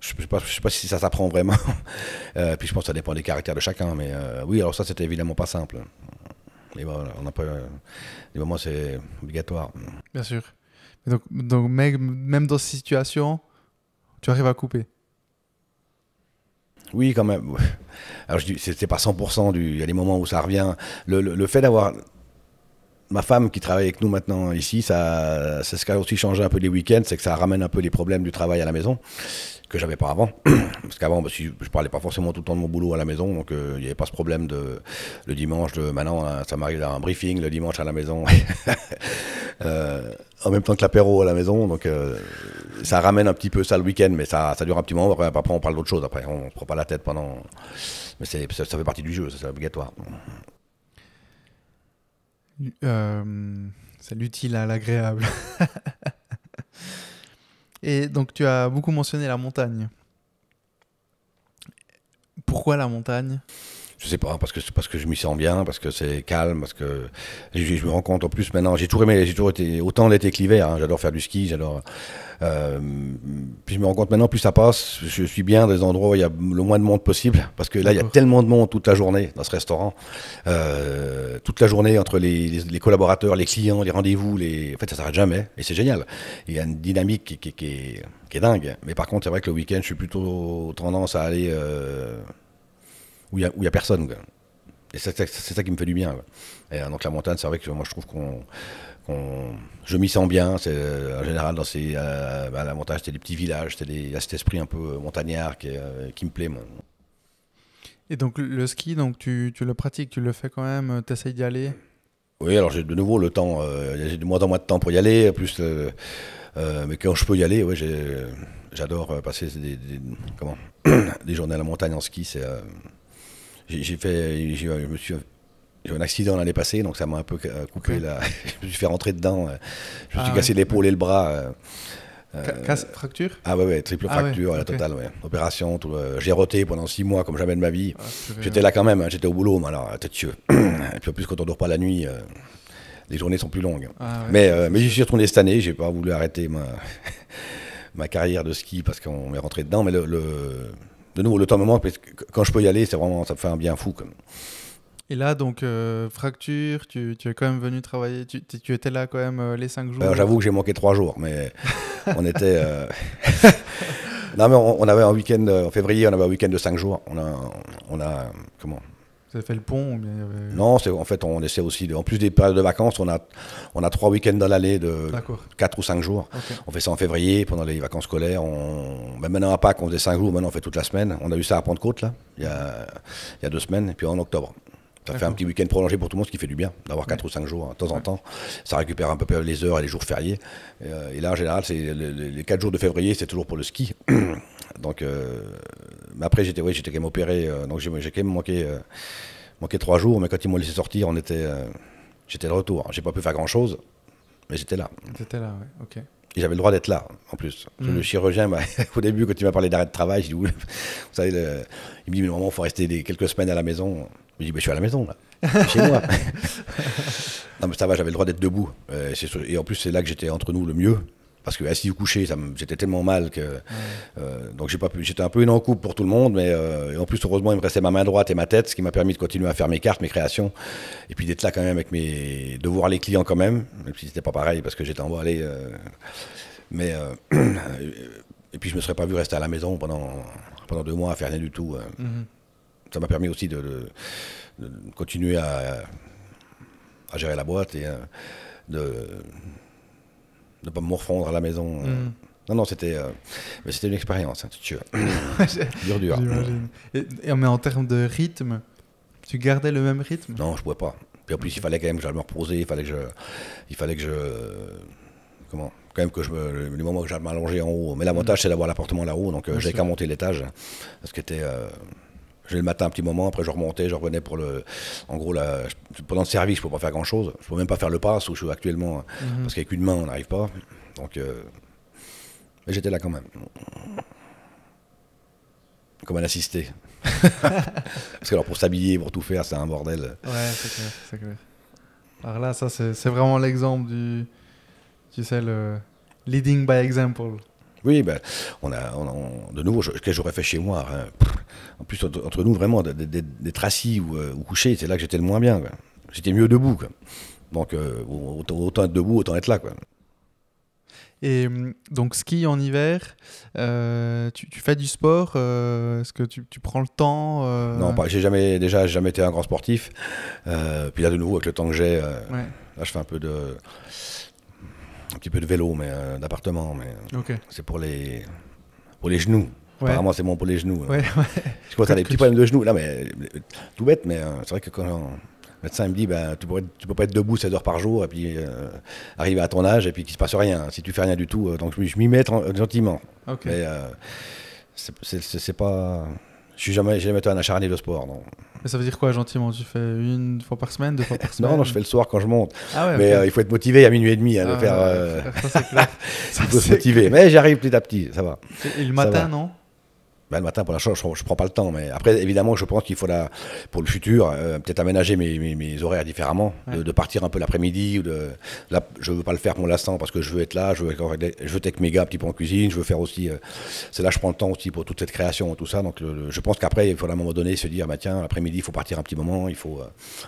je ne sais, sais, pas si ça s'apprend vraiment. puis je pense que ça dépend des caractères de chacun. Mais oui, alors ça, c'était évidemment pas simple. Mais voilà, on n'a pas. des moments, c'est obligatoire. Bien sûr. Donc, donc, même dans cette situation, tu arrives à couper oui, quand même. Alors, c'est pas 100%. Du, il y a des moments où ça revient. le, fait d'avoir ma femme qui travaille avec nous maintenant ici, ça, c'est ce a aussi changé un peu les week-ends, c'est que ça ramène un peu les problèmes du travail à la maison que j'avais pas avant. Parce qu'avant, je bah, je parlais pas forcément tout le temps de mon boulot à la maison, donc euh, il n'y avait pas ce problème de le dimanche, maintenant, bah hein, ça m'arrive d'avoir un briefing le dimanche à la maison, euh, en même temps que l'apéro à la maison, donc euh, ça ramène un petit peu ça le week-end, mais ça, ça dure un petit moment, après, on parle d'autre chose, après on ne prend pas la tête pendant... Mais ça, ça fait partie du jeu, c'est obligatoire. c'est l'utile à l'agréable. Et donc tu as beaucoup mentionné la montagne. Pourquoi la montagne je sais pas, parce que parce que je m'y sens bien, parce que c'est calme, parce que je, me rends compte en plus maintenant. J'ai toujours aimé, j'ai toujours été autant l'été que l'hiver. j'adore faire du ski, j'adore. Euh, puis je me rends compte maintenant, plus ça passe, je suis bien dans des endroits où il y a le moins de monde possible, parce que là il y a tellement de monde toute la journée dans ce restaurant, euh, toute la journée entre les, collaborateurs, les clients, les rendez-vous, les. En fait, ça s'arrête jamais, et c'est génial. Il y a une dynamique qui, est, dingue. Mais par contre, c'est vrai que le week-end, je suis plutôt tendance à aller euh, où il n'y a, personne. Et c'est ça qui me fait du bien. Et, euh, donc la montagne, c'est vrai que moi je trouve qu'on. je m'y sens bien. Euh, en général, dans ces, à euh, bah, la montagne, c'était des petits villages, c'était y cet esprit un peu montagnard qui, me plaît. Et donc le ski, donc tu, le pratiques, tu le fais quand même, tu d'y aller Oui, alors j'ai de nouveau le temps, j'ai de moins en moins de temps pour y aller, plus, mais quand je peux y aller, ouais, j'adore passer des, des, comment des journées à la montagne en ski, c'est j'ai fait, eu un accident l'année passée, donc ça m'a un peu euh, coupé je me suis fait rentrer dedans. Euh, je me suis ah cassé l'épaule et le bras. Euh, casse, fracture Ah ouais, triple ah fracture, la totale, Opération, j'ai roté pendant six mois comme jamais de ma vie. Ah, j'étais là quand même, hein, j'étais au boulot, mais alors, tête Et puis en plus, quand on dort pas la nuit, les journées sont plus longues. mais je mais suis retourné cette année, je n'ai pas voulu arrêter ma, ma carrière de ski parce qu'on est rentré dedans, mais le de nouveau le temps me manque, parce que quand je peux y aller, c'est vraiment, ça me fait un bien fou. Comme. Et là, donc, euh, fracture, tu, es quand même venu travailler, tu, étais là quand même euh, les cinq jours. Ben, j'avoue que j'ai manqué trois jours, mais on était. Euh, non, mais on, avait un week-end, en février, on avait un week-end de cinq jours. On a, on a comment vous fait le pont Non, c'est, en fait, on essaie aussi. De, en plus des périodes de vacances, on a, on a trois week-ends dans l'allée de 4 ou 5 jours. On fait ça en février, pendant les vacances scolaires. On, ben maintenant à Pâques, on faisait cinq jours. Maintenant, on fait toute la semaine. On a eu ça à Pentecôte, là, il y a, il y a deux semaines, et puis en octobre. Ça fait un petit week-end prolongé pour tout le monde, ce qui fait du bien, d'avoir 4 ou 5 jours hein, de temps en temps. Ça récupère un peu les heures et les jours fériés. et euh, là, en général, c'est les, quatre 4 jours de février, c'est toujours pour le ski. Donc, euh, après, j'étais quand même opéré, euh, donc j'ai quand même manqué, euh, manqué trois jours, mais quand ils m'ont laissé sortir, on euh, j'étais de retour. J'ai pas pu faire grand-chose, mais j'étais là. J'étais là, ouais, Et j'avais le droit d'être là, en plus. Mm. Le chirurgien, bah, au début, quand il m'a parlé d'arrêt de travail, vous savez, il me dit, mais normalement, il faut rester quelques semaines à la maison. Je dis, bah, je suis à la maison, là, chez moi. non, mais ça va, j'avais le droit d'être debout. et, en plus, c'est là que j'étais entre nous le mieux parce que assis ou couché, j'étais tellement mal que. Euh, donc j'ai pas pu. J'étais un peu une encoupe pour tout le monde, mais euh, et en plus, heureusement, il me restait ma main droite et ma tête, ce qui m'a permis de continuer à faire mes cartes, mes créations, et puis d'être là quand même avec mes. de voir les clients quand même, même si c'était pas pareil parce que j'étais en Euh, mais. Euh, et puis je me serais pas vu rester à la maison pendant, pendant deux mois à faire rien du tout. Mhm. Ça m'a permis aussi de, continuer à, à, gérer la boîte et de ne pas me morfondre à la maison. Euh. Mm. Non, non, c'était euh, c'était une expérience, hein, tu dur, dur. Et, mais en termes de rythme, tu gardais le même rythme Non, je pouvais pas. Puis en plus, il fallait quand même que je me reposer, il fallait que je. Il fallait que je. Comment quand même que je me, le moment où j'allais m'allonger en haut. Mais l'avantage, mm. c'est d'avoir l'appartement là-haut, donc euh, j'ai qu'à monter l'étage. Ce qui était. J'ai le matin un petit moment, après je remontais, je revenais pour le. En gros, là, pendant le service, je ne peux pas faire grand-chose. Je ne peux même pas faire le pass où je suis actuellement, hein, mhm. parce qu'avec une main, on n'arrive pas. Donc. Euh, mais j'étais là quand même. Comme un assisté. parce que alors, pour s'habiller, pour tout faire, c'est un bordel. Ouais, c'est clair, c'est clair. Alors là, ça, c'est vraiment l'exemple du. Tu sais, le leading by example. Oui, ben, on a, de nouveau, ce que j'aurais fait chez moi hein. En plus, entre, nous, vraiment, des, assis ou, euh, couché, c'est là que j'étais le moins bien. J'étais mieux debout. Quoi. Donc, euh, autant, être debout, autant être là. Quoi. Et hum, donc, ski en hiver, euh, tu, fais du sport Est-ce que tu, prends le temps Non, pas, j'ai jamais, déjà jamais été un grand sportif. puis là, de nouveau, avec le temps que j'ai, là, je fais un peu de un petit peu de vélo, mais euh, d'appartement. Mais C'est pour les, pour les genoux. Apparemment, c'est bon pour les genoux. Hein. Je crois que des petits problèmes de genoux. Là, mais, euh, tout bête, mais euh, c'est vrai que quand le médecin me dit bah, tu, ne peux pas être debout 16 heures par jour et puis arriver à ton âge et puis qu'il ne se passe rien si tu fais rien du tout. donc je, m'y mets gentiment. Mais c'est pas. Je suis jamais, jamais un acharné de sport. Non. Mais ça veut dire quoi gentiment Tu fais une fois par semaine, deux fois par semaine Non, non, je fais le soir quand je monte. Ah mais euh, il faut être motivé à minuit et demi à le faire. Ça, clair. se motiver. Mais j'arrive petit à petit, ça va. Et le matin, non ben, le matin, pour l'instant, je ne prends pas le temps. Mais après, évidemment, je pense qu'il faut, la, pour le futur, euh, peut-être aménager mes, mes, horaires différemment, de, partir un peu l'après-midi. Ou de, je ne veux pas le faire pour l'instant parce que je veux être là, je veux, je veux être avec mes gars un petit peu en cuisine, je veux faire aussi. Euh, c'est là je prends le temps aussi pour toute cette création, tout ça. Donc, je pense qu'après, il faut à un moment donné se dire bah, tiens, l'après-midi, il faut partir un petit moment, il faut euh,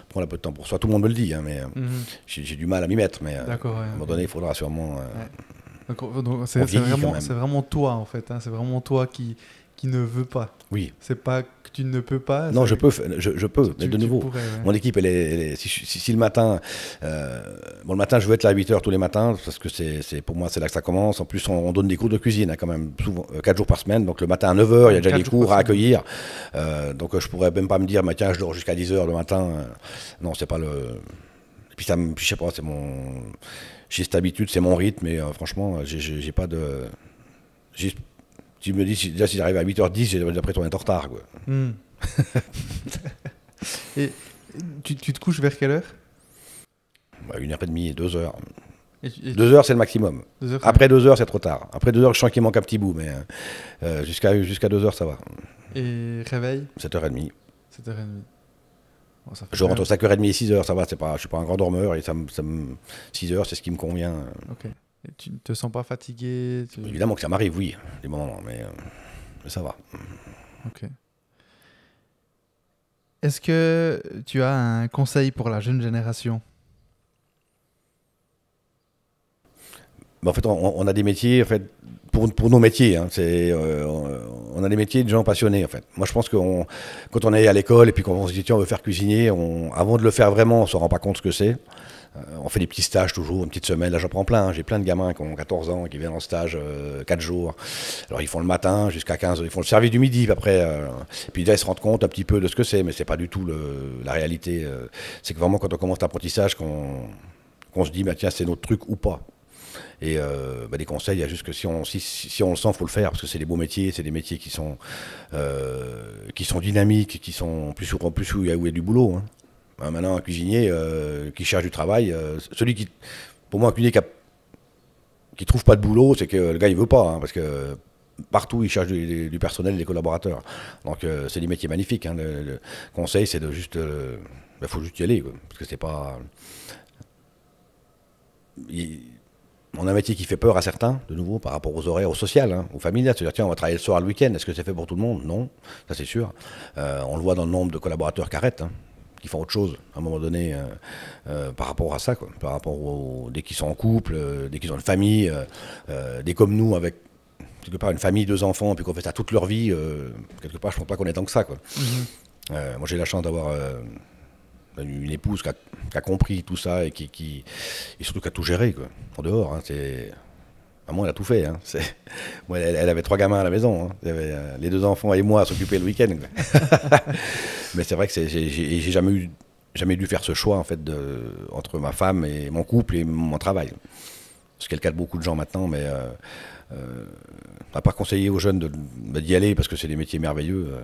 prendre un peu de temps pour soi. Tout le monde me le dit, hein, mais mhm. j'ai du mal à m'y mettre. Mais à un moment donné, il faudra sûrement. c'est vraiment, toi en fait, hein. c'est vraiment toi qui, ne veut pas. Oui. C'est pas que tu ne peux pas. Non, je peux, je, peux, mais de nouveau. Mon équipe, elle est, si, le matin, euh, bon, le matin, je veux être là à 8 h tous les matins parce que c'est, pour moi, c'est là que ça commence. En plus, on, donne des cours de cuisine hein, quand même, souvent, 4 euh, jours par semaine. Donc le matin à 9 h il y a déjà des cours à accueillir. Euh, donc je pourrais même pas me dire, mais tiens, je dors jusqu'à 10 h le matin. Non, c'est pas le. puis ça, je sais pas, c'est mon. J'ai cette habitude, c'est mon rythme, mais franchement, j'ai, pas de. J'ai tu me dis, si, déjà, si j'arrive à 8h10, j'ai toi, on est en retard. Quoi. Hmm. et tu, tu, te couches vers quelle heure bah, Une heure et demie, deux heures. Et tu, et deux heures, c'est le maximum. Après deux heures, c'est trop tard. Après deux heures, je sens qu'il manque un petit bout, mais euh, euh jusqu'à jusqu'à deux heures, ça va. Et réveil 7h30. 7h30. Bon, je rentre entre 5h30 et 6h, ça va, pas, je ne suis pas un grand dormeur, et ça, ça 6h, c'est ce qui me convient. Okay. Tu ne te sens pas fatigué Évidemment que ça m'arrive, oui, des moments, euh, mais, ça va. Ok. Est-ce que tu as un conseil pour la jeune génération bah, En fait, on, a des métiers, en fait, pour, pour nos métiers, hein, c'est, euh, on a des métiers de gens passionnés, en fait. Moi, je pense que quand on est à l'école et puis qu'on se dit, tiens, veut faire cuisiner, on, avant de le faire vraiment, on ne se rend pas compte ce que c'est. Euh, on fait des petits stages toujours, une petite semaine. Là, j'en prends plein. Hein. J'ai plein de gamins qui ont 14 ans, qui viennent en stage 4 euh, jours. Alors, ils font le matin jusqu'à 15 Ils font le service du midi, après. Euh, puis là, ils se rendent compte un petit peu de ce que c'est, mais c'est pas du tout la réalité. c'est que vraiment, quand on commence l'apprentissage, qu'on se dit, bah, tiens, c'est notre truc ou pas. Et bah, des conseils, il y a juste que si on, si, on le sent, il faut le faire, parce que c'est des beaux métiers, c'est des métiers qui sont, qui sont dynamiques, qui sont plus souvent plus où il y a, où il du boulot. Hein. Bah, maintenant, un cuisinier euh, qui cherche du travail, euh, celui qui. Pour moi, un cuisinier qui, trouve pas de boulot, c'est que le gars, il veut pas. Hein, parce que partout, il cherche du, personnel, des collaborateurs. Donc, euh, c'est des métiers magnifiques. Hein. le, conseil, c'est de juste. Il bah, faut juste y aller. parce que c'est pas. on a un métier qui fait peur à certains, de nouveau, par rapport aux horaires, au social, hein, aux familiales. C'est-à-dire, tiens, on va travailler le soir, le week-end. Est-ce que c'est fait pour tout le monde Non, ça c'est sûr. on le voit dans le nombre de collaborateurs qui arrêtent qui font autre chose à un moment donné euh, euh, par rapport à ça, quoi. par rapport au, dès qu'ils sont en couple, euh, dès qu'ils ont une famille, dès comme nous avec quelque part une famille, deux enfants, puis qu'on fait ça toute leur vie, quelque part je ne pense pas qu'on est tant que ça. Quoi. Mm-hmm. moi j'ai la chance d'avoir une épouse qui a, compris tout ça et qui, surtout qui a tout géré quoi, en dehors. Hein. Ah, elle a tout fait. Hein. elle, avait trois gamins à la maison. Hein. Euh, les deux enfants et moi à s'occuper le week-end. Mais c'est vrai que j'ai jamais jamais dû faire ce choix en fait de, entre ma femme et mon couple et mon travail. Ce qui est le cas de beaucoup de gens maintenant, mais euh, euh, à part conseiller aux jeunes bah, d'y aller parce que c'est des métiers merveilleux, euh,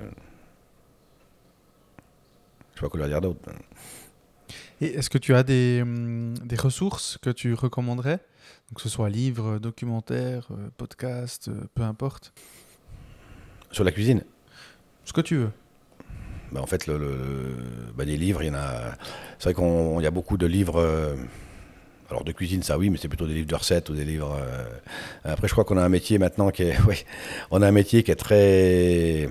je sais pas quoi leur dire d'autre. Et est-ce que tu as des hum, ressources que tu recommanderais que ce soit livre, documentaire, euh, podcast, euh, peu importe. Sur la cuisine Ce que tu veux. Bah, en fait, les bah, livres, il y en a. C'est vrai qu'il y a beaucoup de livres. Euh, alors de cuisine, ça oui, mais c'est plutôt des livres de recettes ou des livres. après, je crois qu'on a un métier maintenant qui est. Oui. on a un métier qui est très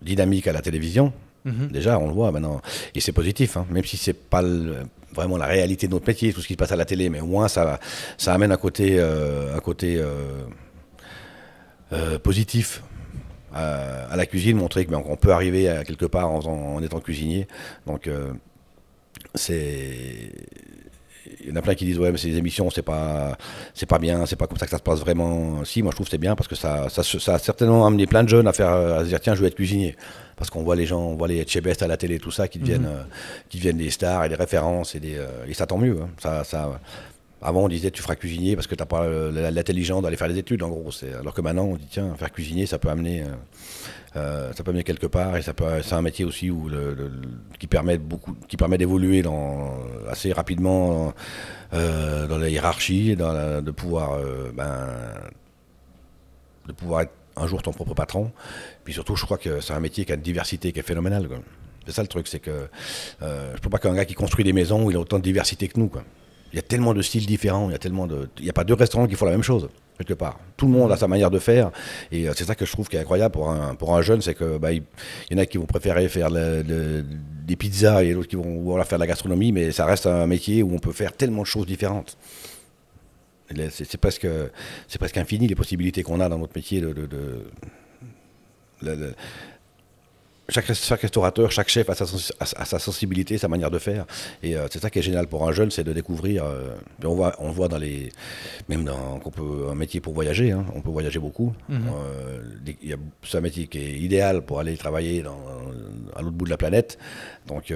dynamique à la télévision. Mhm. Déjà, on le voit maintenant. Et c'est positif, hein, même si c'est pas le, vraiment la réalité de notre métier, tout ce qui se passe à la télé, mais au moins ça, ça amène un côté, euh, côté euh, euh, positif à, la cuisine, montrer qu'on ben, peut arriver à quelque part en, étant cuisinier. Donc c'est il y en a plein qui disent ouais mais ces émissions c'est pas pas bien c'est pas comme ça que ça se passe vraiment si moi je trouve que c'est bien parce que ça, ça, a certainement amené plein de jeunes à faire à dire tiens je vais être cuisinier parce qu'on voit les gens, on voit les Chebest à la télé, tout ça, qui mhm. deviennent, euh, qui des stars et des références, et, euh, ça tant mieux. Hein. avant, on disait tu feras cuisinier parce que tu n'as pas euh, l'intelligence d'aller faire des études, en gros. Alors que maintenant, on dit tiens, faire cuisinier, ça peut amener, ça peut quelque part et ça peut, c'est un métier aussi qui permet beaucoup, qui permet d'évoluer assez rapidement dans la hiérarchie, de pouvoir, ben, de pouvoir être un jour ton propre patron puis surtout, je crois que c'est un métier qui a une diversité qui est phénoménale. C'est ça le truc, c'est que euh, je ne peux pas qu'un gars qui construit des maisons, il a autant de diversité que nous. Il y a tellement de styles différents, il y a tellement de, il n'y a pas deux restaurants qui font la même chose quelque part. Tout le monde a sa manière de faire et euh, c'est ça que je trouve qui est incroyable pour un, pour un jeune, c'est qu'il bah, y en a qui vont préférer faire des pizzas et d'autres qui vont faire de la gastronomie, mais ça reste un métier où on peut faire tellement de choses différentes. C'est presque, presque infini les possibilités qu'on a dans notre métier de chaque, restaurateur, chaque chef a sa, sensibilité, sa manière de faire. Et euh, c'est ça qui est génial pour un jeune, c'est de découvrir. Euh, on voit, on voit dans les, même dans qu'on peut un métier pour voyager. Hein, on peut voyager beaucoup. Mhm. Euh, c'est un métier qui est idéal pour aller travailler dans, à l'autre bout de la planète. Donc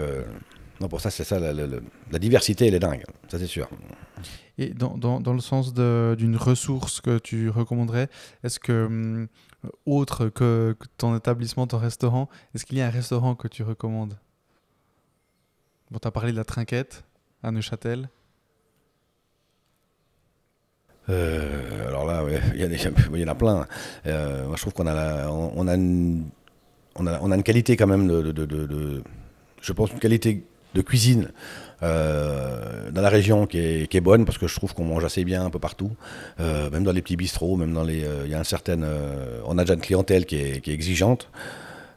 non, pour ça, c'est ça, la, diversité, elle est dingue, ça c'est sûr. Et dans, dans, le sens d'une ressource que tu recommanderais, est-ce que hum, euh, autre que, ton établissement, ton restaurant, est-ce qu'il y a un restaurant que tu recommandes Bon, tu as parlé de la Trinquette à Neuchâtel. Euh, alors là, il y, en a plein. Euh, je trouve qu'on a, on, a une, on, a on, a, une qualité quand même de je pense, une qualité de cuisine euh, dans la région qui est, bonne, parce que je trouve qu'on mange assez bien un peu partout, euh, même dans les petits bistrots, même dans les. Euh, un on a déjà une clientèle qui est, exigeante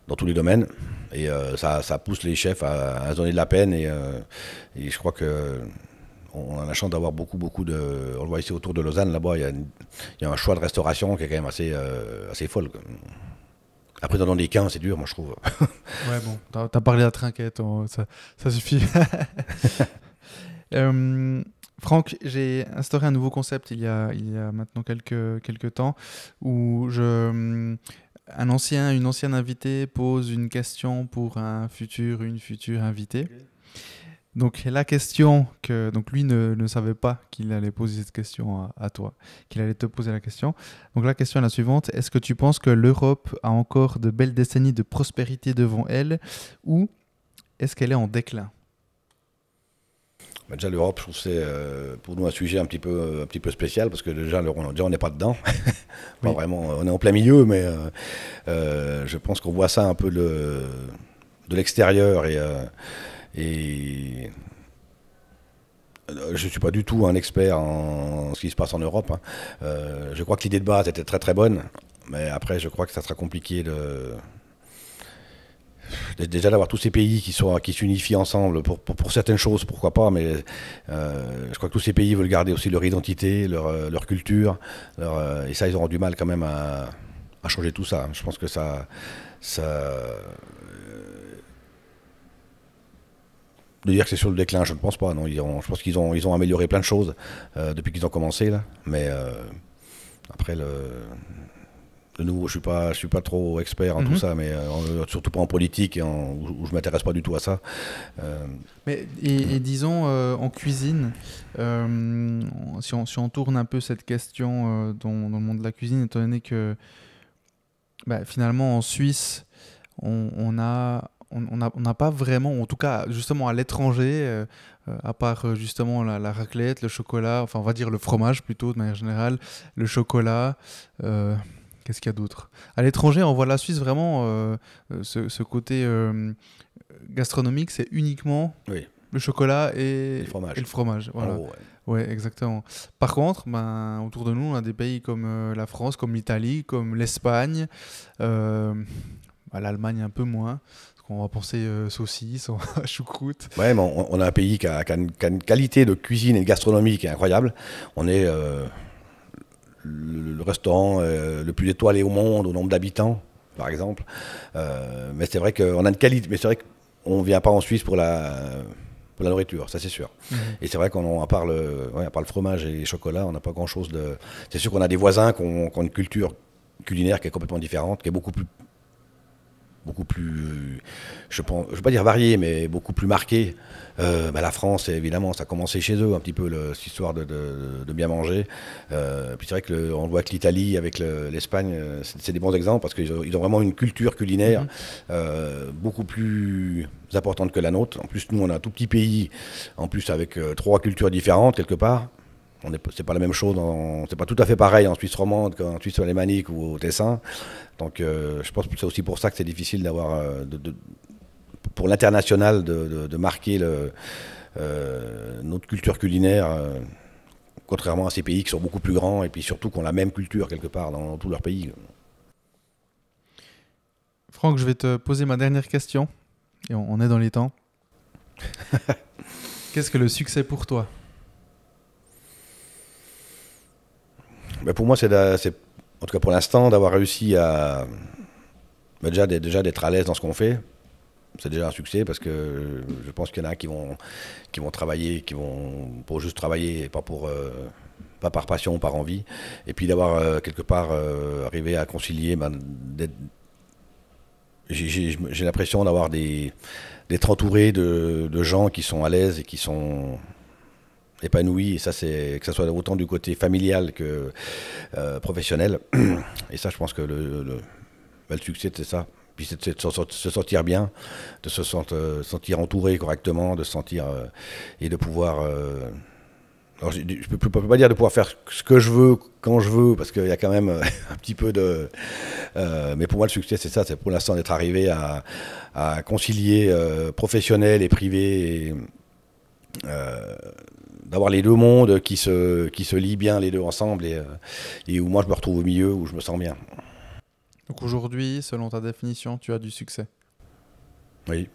dans tous les domaines, et ça, pousse les chefs à, se donner de la peine, et, je crois que on a la chance d'avoir beaucoup, beaucoup de. On le voit ici autour de Lausanne, là-bas, il y, a un choix de restauration qui est quand même assez, assez folle. Après, dans les cas, c'est dur, moi, je trouve. ouais, bon, t'as parlé à Trinquette, ça, suffit. euh, Franck, j'ai instauré un nouveau concept il y a, il y a maintenant quelques, quelques temps où je un ancien, une ancienne invitée pose une question pour un futur, une future invitée. Donc la question que donc lui ne, savait pas qu'il allait poser cette question à, toi, qu'il allait te poser la question. Donc la question est la suivante est-ce que tu penses que l'Europe a encore de belles décennies de prospérité devant elle ou est-ce qu'elle est en déclin bah, Déjà l'Europe, je trouve c'est euh, pour nous un sujet un petit peu un petit peu spécial parce que déjà, on n'est pas dedans, pas vraiment, on est en plein milieu, mais euh, euh, je pense qu'on voit ça un peu de l'extérieur et et je ne suis pas du tout un expert en ce qui se passe en Europe. Hein. Euh, je crois que l'idée de base était très très bonne, mais après je crois que ça sera compliqué de... Déjà d'avoir tous ces pays qui sont qui s'unifient ensemble pour, pour, certaines choses, pourquoi pas, mais euh, je crois que tous ces pays veulent garder aussi leur identité, leur, euh, leur culture, et ça ils auront du mal quand même à, à changer tout ça. Hein. Je pense que ça, ça de dire que c'est sur le déclin, je ne pense pas. Non, je pense qu'ils ont, ils ont amélioré plein de choses euh, depuis qu'ils ont commencé là. Mais euh, après le, de nouveau, je suis pas, je suis pas trop expert en tout mhm. ça, mais euh, surtout pas en politique et où, je je m'intéresse pas du tout à ça. mais et, mm. disons en cuisine, si on, si, on, tourne un peu cette question dans, le monde de la cuisine, étant donné que bah, finalement en Suisse on, on a on n'a pas vraiment, en tout cas justement à l'étranger, euh, euh, à part euh, justement la, raclette, le chocolat, enfin on va dire le fromage plutôt de manière générale, le chocolat. Qu'est-ce qu'il y a d'autre À l'étranger, on voit la Suisse vraiment, ce, côté gastronomique, c'est uniquement le chocolat et, le fromage. ouais. exactement. Par contre, ben, autour de nous, on a des pays comme la France, comme l'Italie, comme l'Espagne ben, l'Allemagne un peu moins, on va penser euh, saucisse, choucroute. Ouais, mais on, a un pays qui a, une, qualité de cuisine et de gastronomie qui est incroyable. On est euh, le, restaurant euh, le plus étoilé au monde au nombre d'habitants, par exemple. mais c'est vrai qu'on a une qualité. Mais c'est vrai qu'on ne vient pas en Suisse pour la nourriture, ça c'est sûr. Mhm. Et c'est vrai qu'on à part le, fromage et les chocolats, on n'a pas grand chose de. C'est sûr qu'on a des voisins qui ont, une culture culinaire qui est complètement différente, qui est beaucoup plus beaucoup plus, euh, je ne je veux pas dire varié, mais beaucoup plus marqué. Euh, bah, la France, évidemment, ça a commencé chez eux un petit peu cette histoire de, bien manger. Euh, puis c'est vrai que voit que l'Italie avec l'Espagne, c'est des bons exemples parce qu'ils ont, vraiment une culture culinaire mm-hmm. beaucoup plus importante que la nôtre. En plus, nous, on a un tout petit pays, en plus avec trois cultures différentes quelque part c'est pas la même chose, c'est pas tout à fait pareil en Suisse romande qu'en Suisse alémanique ou au Tessin. Donc euh, je pense que c'est aussi pour ça que c'est difficile d'avoir, euh, pour l'international, de, marquer euh, notre culture culinaire, contrairement à ces pays qui sont beaucoup plus grands et puis surtout qui ont la même culture quelque part dans, tous leurs pays. Franck, je vais te poser ma dernière question et on est dans les temps. Qu'est-ce que le succès pour toi Bah, pour moi, c'est, en tout cas pour l'instant, d'avoir réussi à. Bah, déjà, d'être à l'aise dans ce qu'on fait, c'est déjà un succès parce que je pense qu'il y en a qui vont, qui vont travailler, qui vont pour juste travailler et pas pour. Euh, pas par passion, par envie, et puis d'avoir euh, quelque part euh, arrivé à concilier, ben, j'ai l'impression d'avoir d'être entouré de gens qui sont à l'aise et qui sont épanoui, et ça c'est que ça soit autant du côté familial que euh, professionnel. Et ça, je pense que bah, le, succès, c'est ça. Puis c'est de se sentir bien, de se euh, sentir entouré correctement, de se sentir euh, et de pouvoir. je ne peux, pas dire de pouvoir faire ce que je veux, quand je veux, parce qu'il y a quand même un petit peu de... mais pour moi, le succès, c'est ça, c'est pour l'instant d'être arrivé à, concilier professionnel et privé d'avoir les deux mondes qui se, qui se lient bien les deux ensemble et, euh, et où moi je me retrouve au milieu, où je me sens bien. Donc aujourd'hui, selon ta définition, tu as du succès Oui.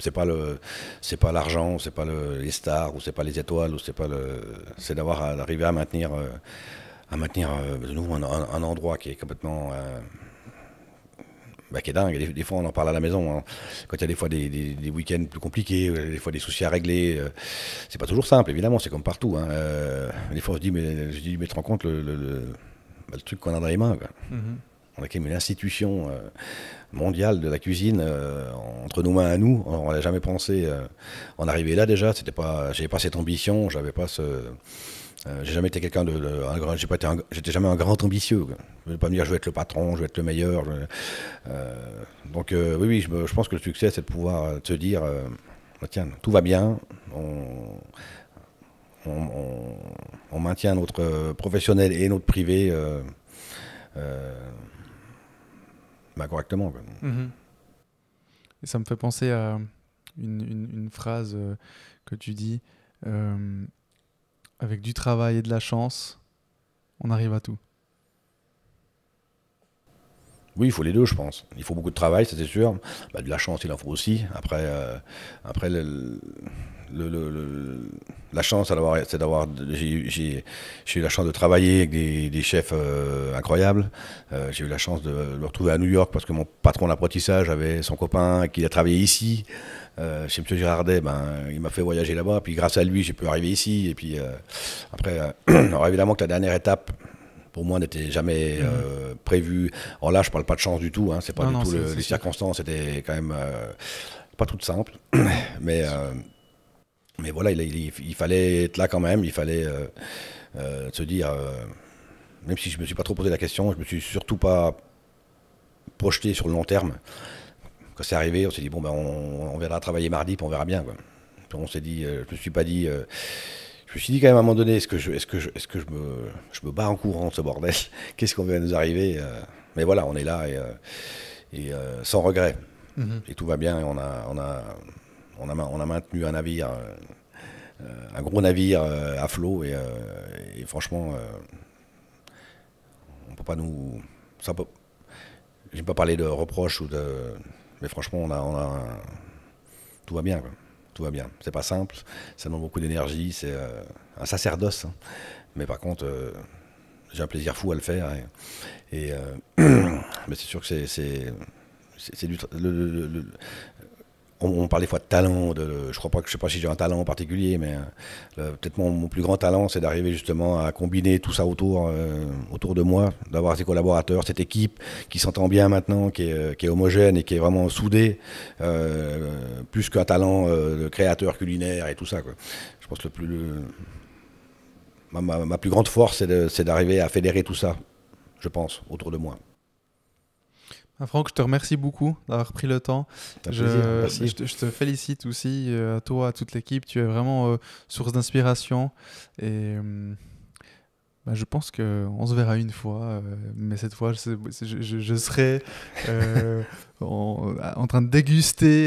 C'est pas le, c'est pas l'argent, c'est pas les stars, ou c'est pas les étoiles, ou c'est pas le, c'est d'avoir à, d'arriver à maintenir, euh, à maintenir euh, de nouveau un, endroit qui est complètement bah, qui est dingue. Des, fois, on en parle à la maison. Hein. Quand il y a des fois des, week-ends plus compliqués, euh, des fois des soucis à régler, euh, c'est pas toujours simple, évidemment, c'est comme partout. Hein. Euh, des fois, on se dit, mais je dis, mettre mettre compte bah, le, truc qu'on a dans les mains. Mhm. On a quand même une institution mondiale de la cuisine entre nos mains à nous. On n'a jamais pensé en arriver là déjà. C'était pas, j'avais pas cette ambition, j'avais pas ce euh, j'ai jamais été quelqu'un de, j'étais jamais un grand ambitieux. Je ne pas me dire je vais être le patron, je vais être le meilleur. Euh, donc euh, oui, oui, je, pense que le succès c'est de pouvoir se dire bah, tiens tout va bien, on, maintient notre professionnel et notre privé bah, correctement. Mhm. Et ça me fait penser à une phrase que tu dis. Avec du travail et de la chance, on arrive à tout. Oui, il faut les deux, je pense. Il faut beaucoup de travail, c'est sûr. Bah, de la chance, il en faut aussi. Après, euh, après la chance, c'est d'avoir. J'ai eu la chance de travailler avec des, chefs euh, incroyables. Euh, j'ai eu la chance de le retrouver à New York parce que mon patron d'apprentissage avait son copain qui a travaillé ici. Euh, chez M. Girardet, ben, il m'a fait voyager là-bas. Puis grâce à lui, j'ai pu arriver ici. Et puis euh, après, euh, alors évidemment que la dernière étape, pour moi n'était jamais mhm. prévue. là, je ne parle pas de chance du tout, hein, c'est pas du tout les circonstances étaient quand même pas toutes simple. mais mais voilà, il, fallait être là quand même, il fallait se dire, même si je ne me suis pas trop posé la question, je ne me suis surtout pas projeté sur le long terme. Quand c'est arrivé, on s'est dit, bon, ben, on, verra travailler mardi, puis on verra bien. on s'est dit, euh, je me suis pas dit. Euh, je me suis dit quand même à un moment donné, est-ce que, je, est-ce que, ce que je, me, je me bats en courant ce bordel Qu'est-ce qu'on vient nous arriver euh? Mais voilà, on est là et, sans regret. Mhm. Et tout va bien on a, on a, on a, maintenu un navire, un gros navire à flot et, franchement, on ne peut pas nous... Ça peut, je ne pas parlé de reproches ou de... Mais franchement, on a, on a tout va bien. Tout va bien. C'est pas simple, ça demande beaucoup d'énergie, c'est euh, un sacerdoce. Hein. Mais par contre, euh, j'ai un plaisir fou à le faire. Hein. Euh, mais c'est sûr que c'est. c'est du le, on, parle des fois de talent. je crois que sais pas si j'ai un talent en particulier, mais euh, peut-être mon, plus grand talent, c'est d'arriver justement à combiner tout ça autour, euh, autour de moi, d'avoir ces collaborateurs, cette équipe qui s'entend bien maintenant, qui est, euh, homogène et qui est vraiment soudée, plus qu'un talent de créateur culinaire et tout ça. Je pense que ma plus grande force, c'est d'arriver à fédérer tout ça, je pense, autour de moi. Ah, Franck, je te remercie beaucoup d'avoir pris le temps. Je, te, félicite aussi euh, à toi, à toute l'équipe. Tu es vraiment euh, source d'inspiration. Et euh, bah, je pense qu'on se verra une fois. mais cette fois, je, serai en, train de déguster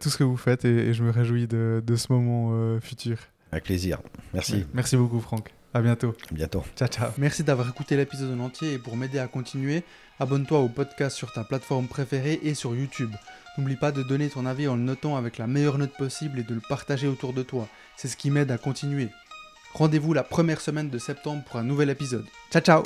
tout ce que vous faites. Et, je me réjouis de, ce moment futur. Avec plaisir. Merci. merci beaucoup, Franck. À bientôt. À bientôt. Ciao, ciao. Merci d'avoir écouté l'épisode en entier. Et pour m'aider à continuer, Abonne-toi au podcast sur ta plateforme préférée et sur YouTube. N'oublie pas de donner ton avis en le notant avec la meilleure note possible et de le partager autour de toi. C'est ce qui m'aide à continuer. Rendez-vous la première semaine de septembre pour un nouvel épisode. Ciao ciao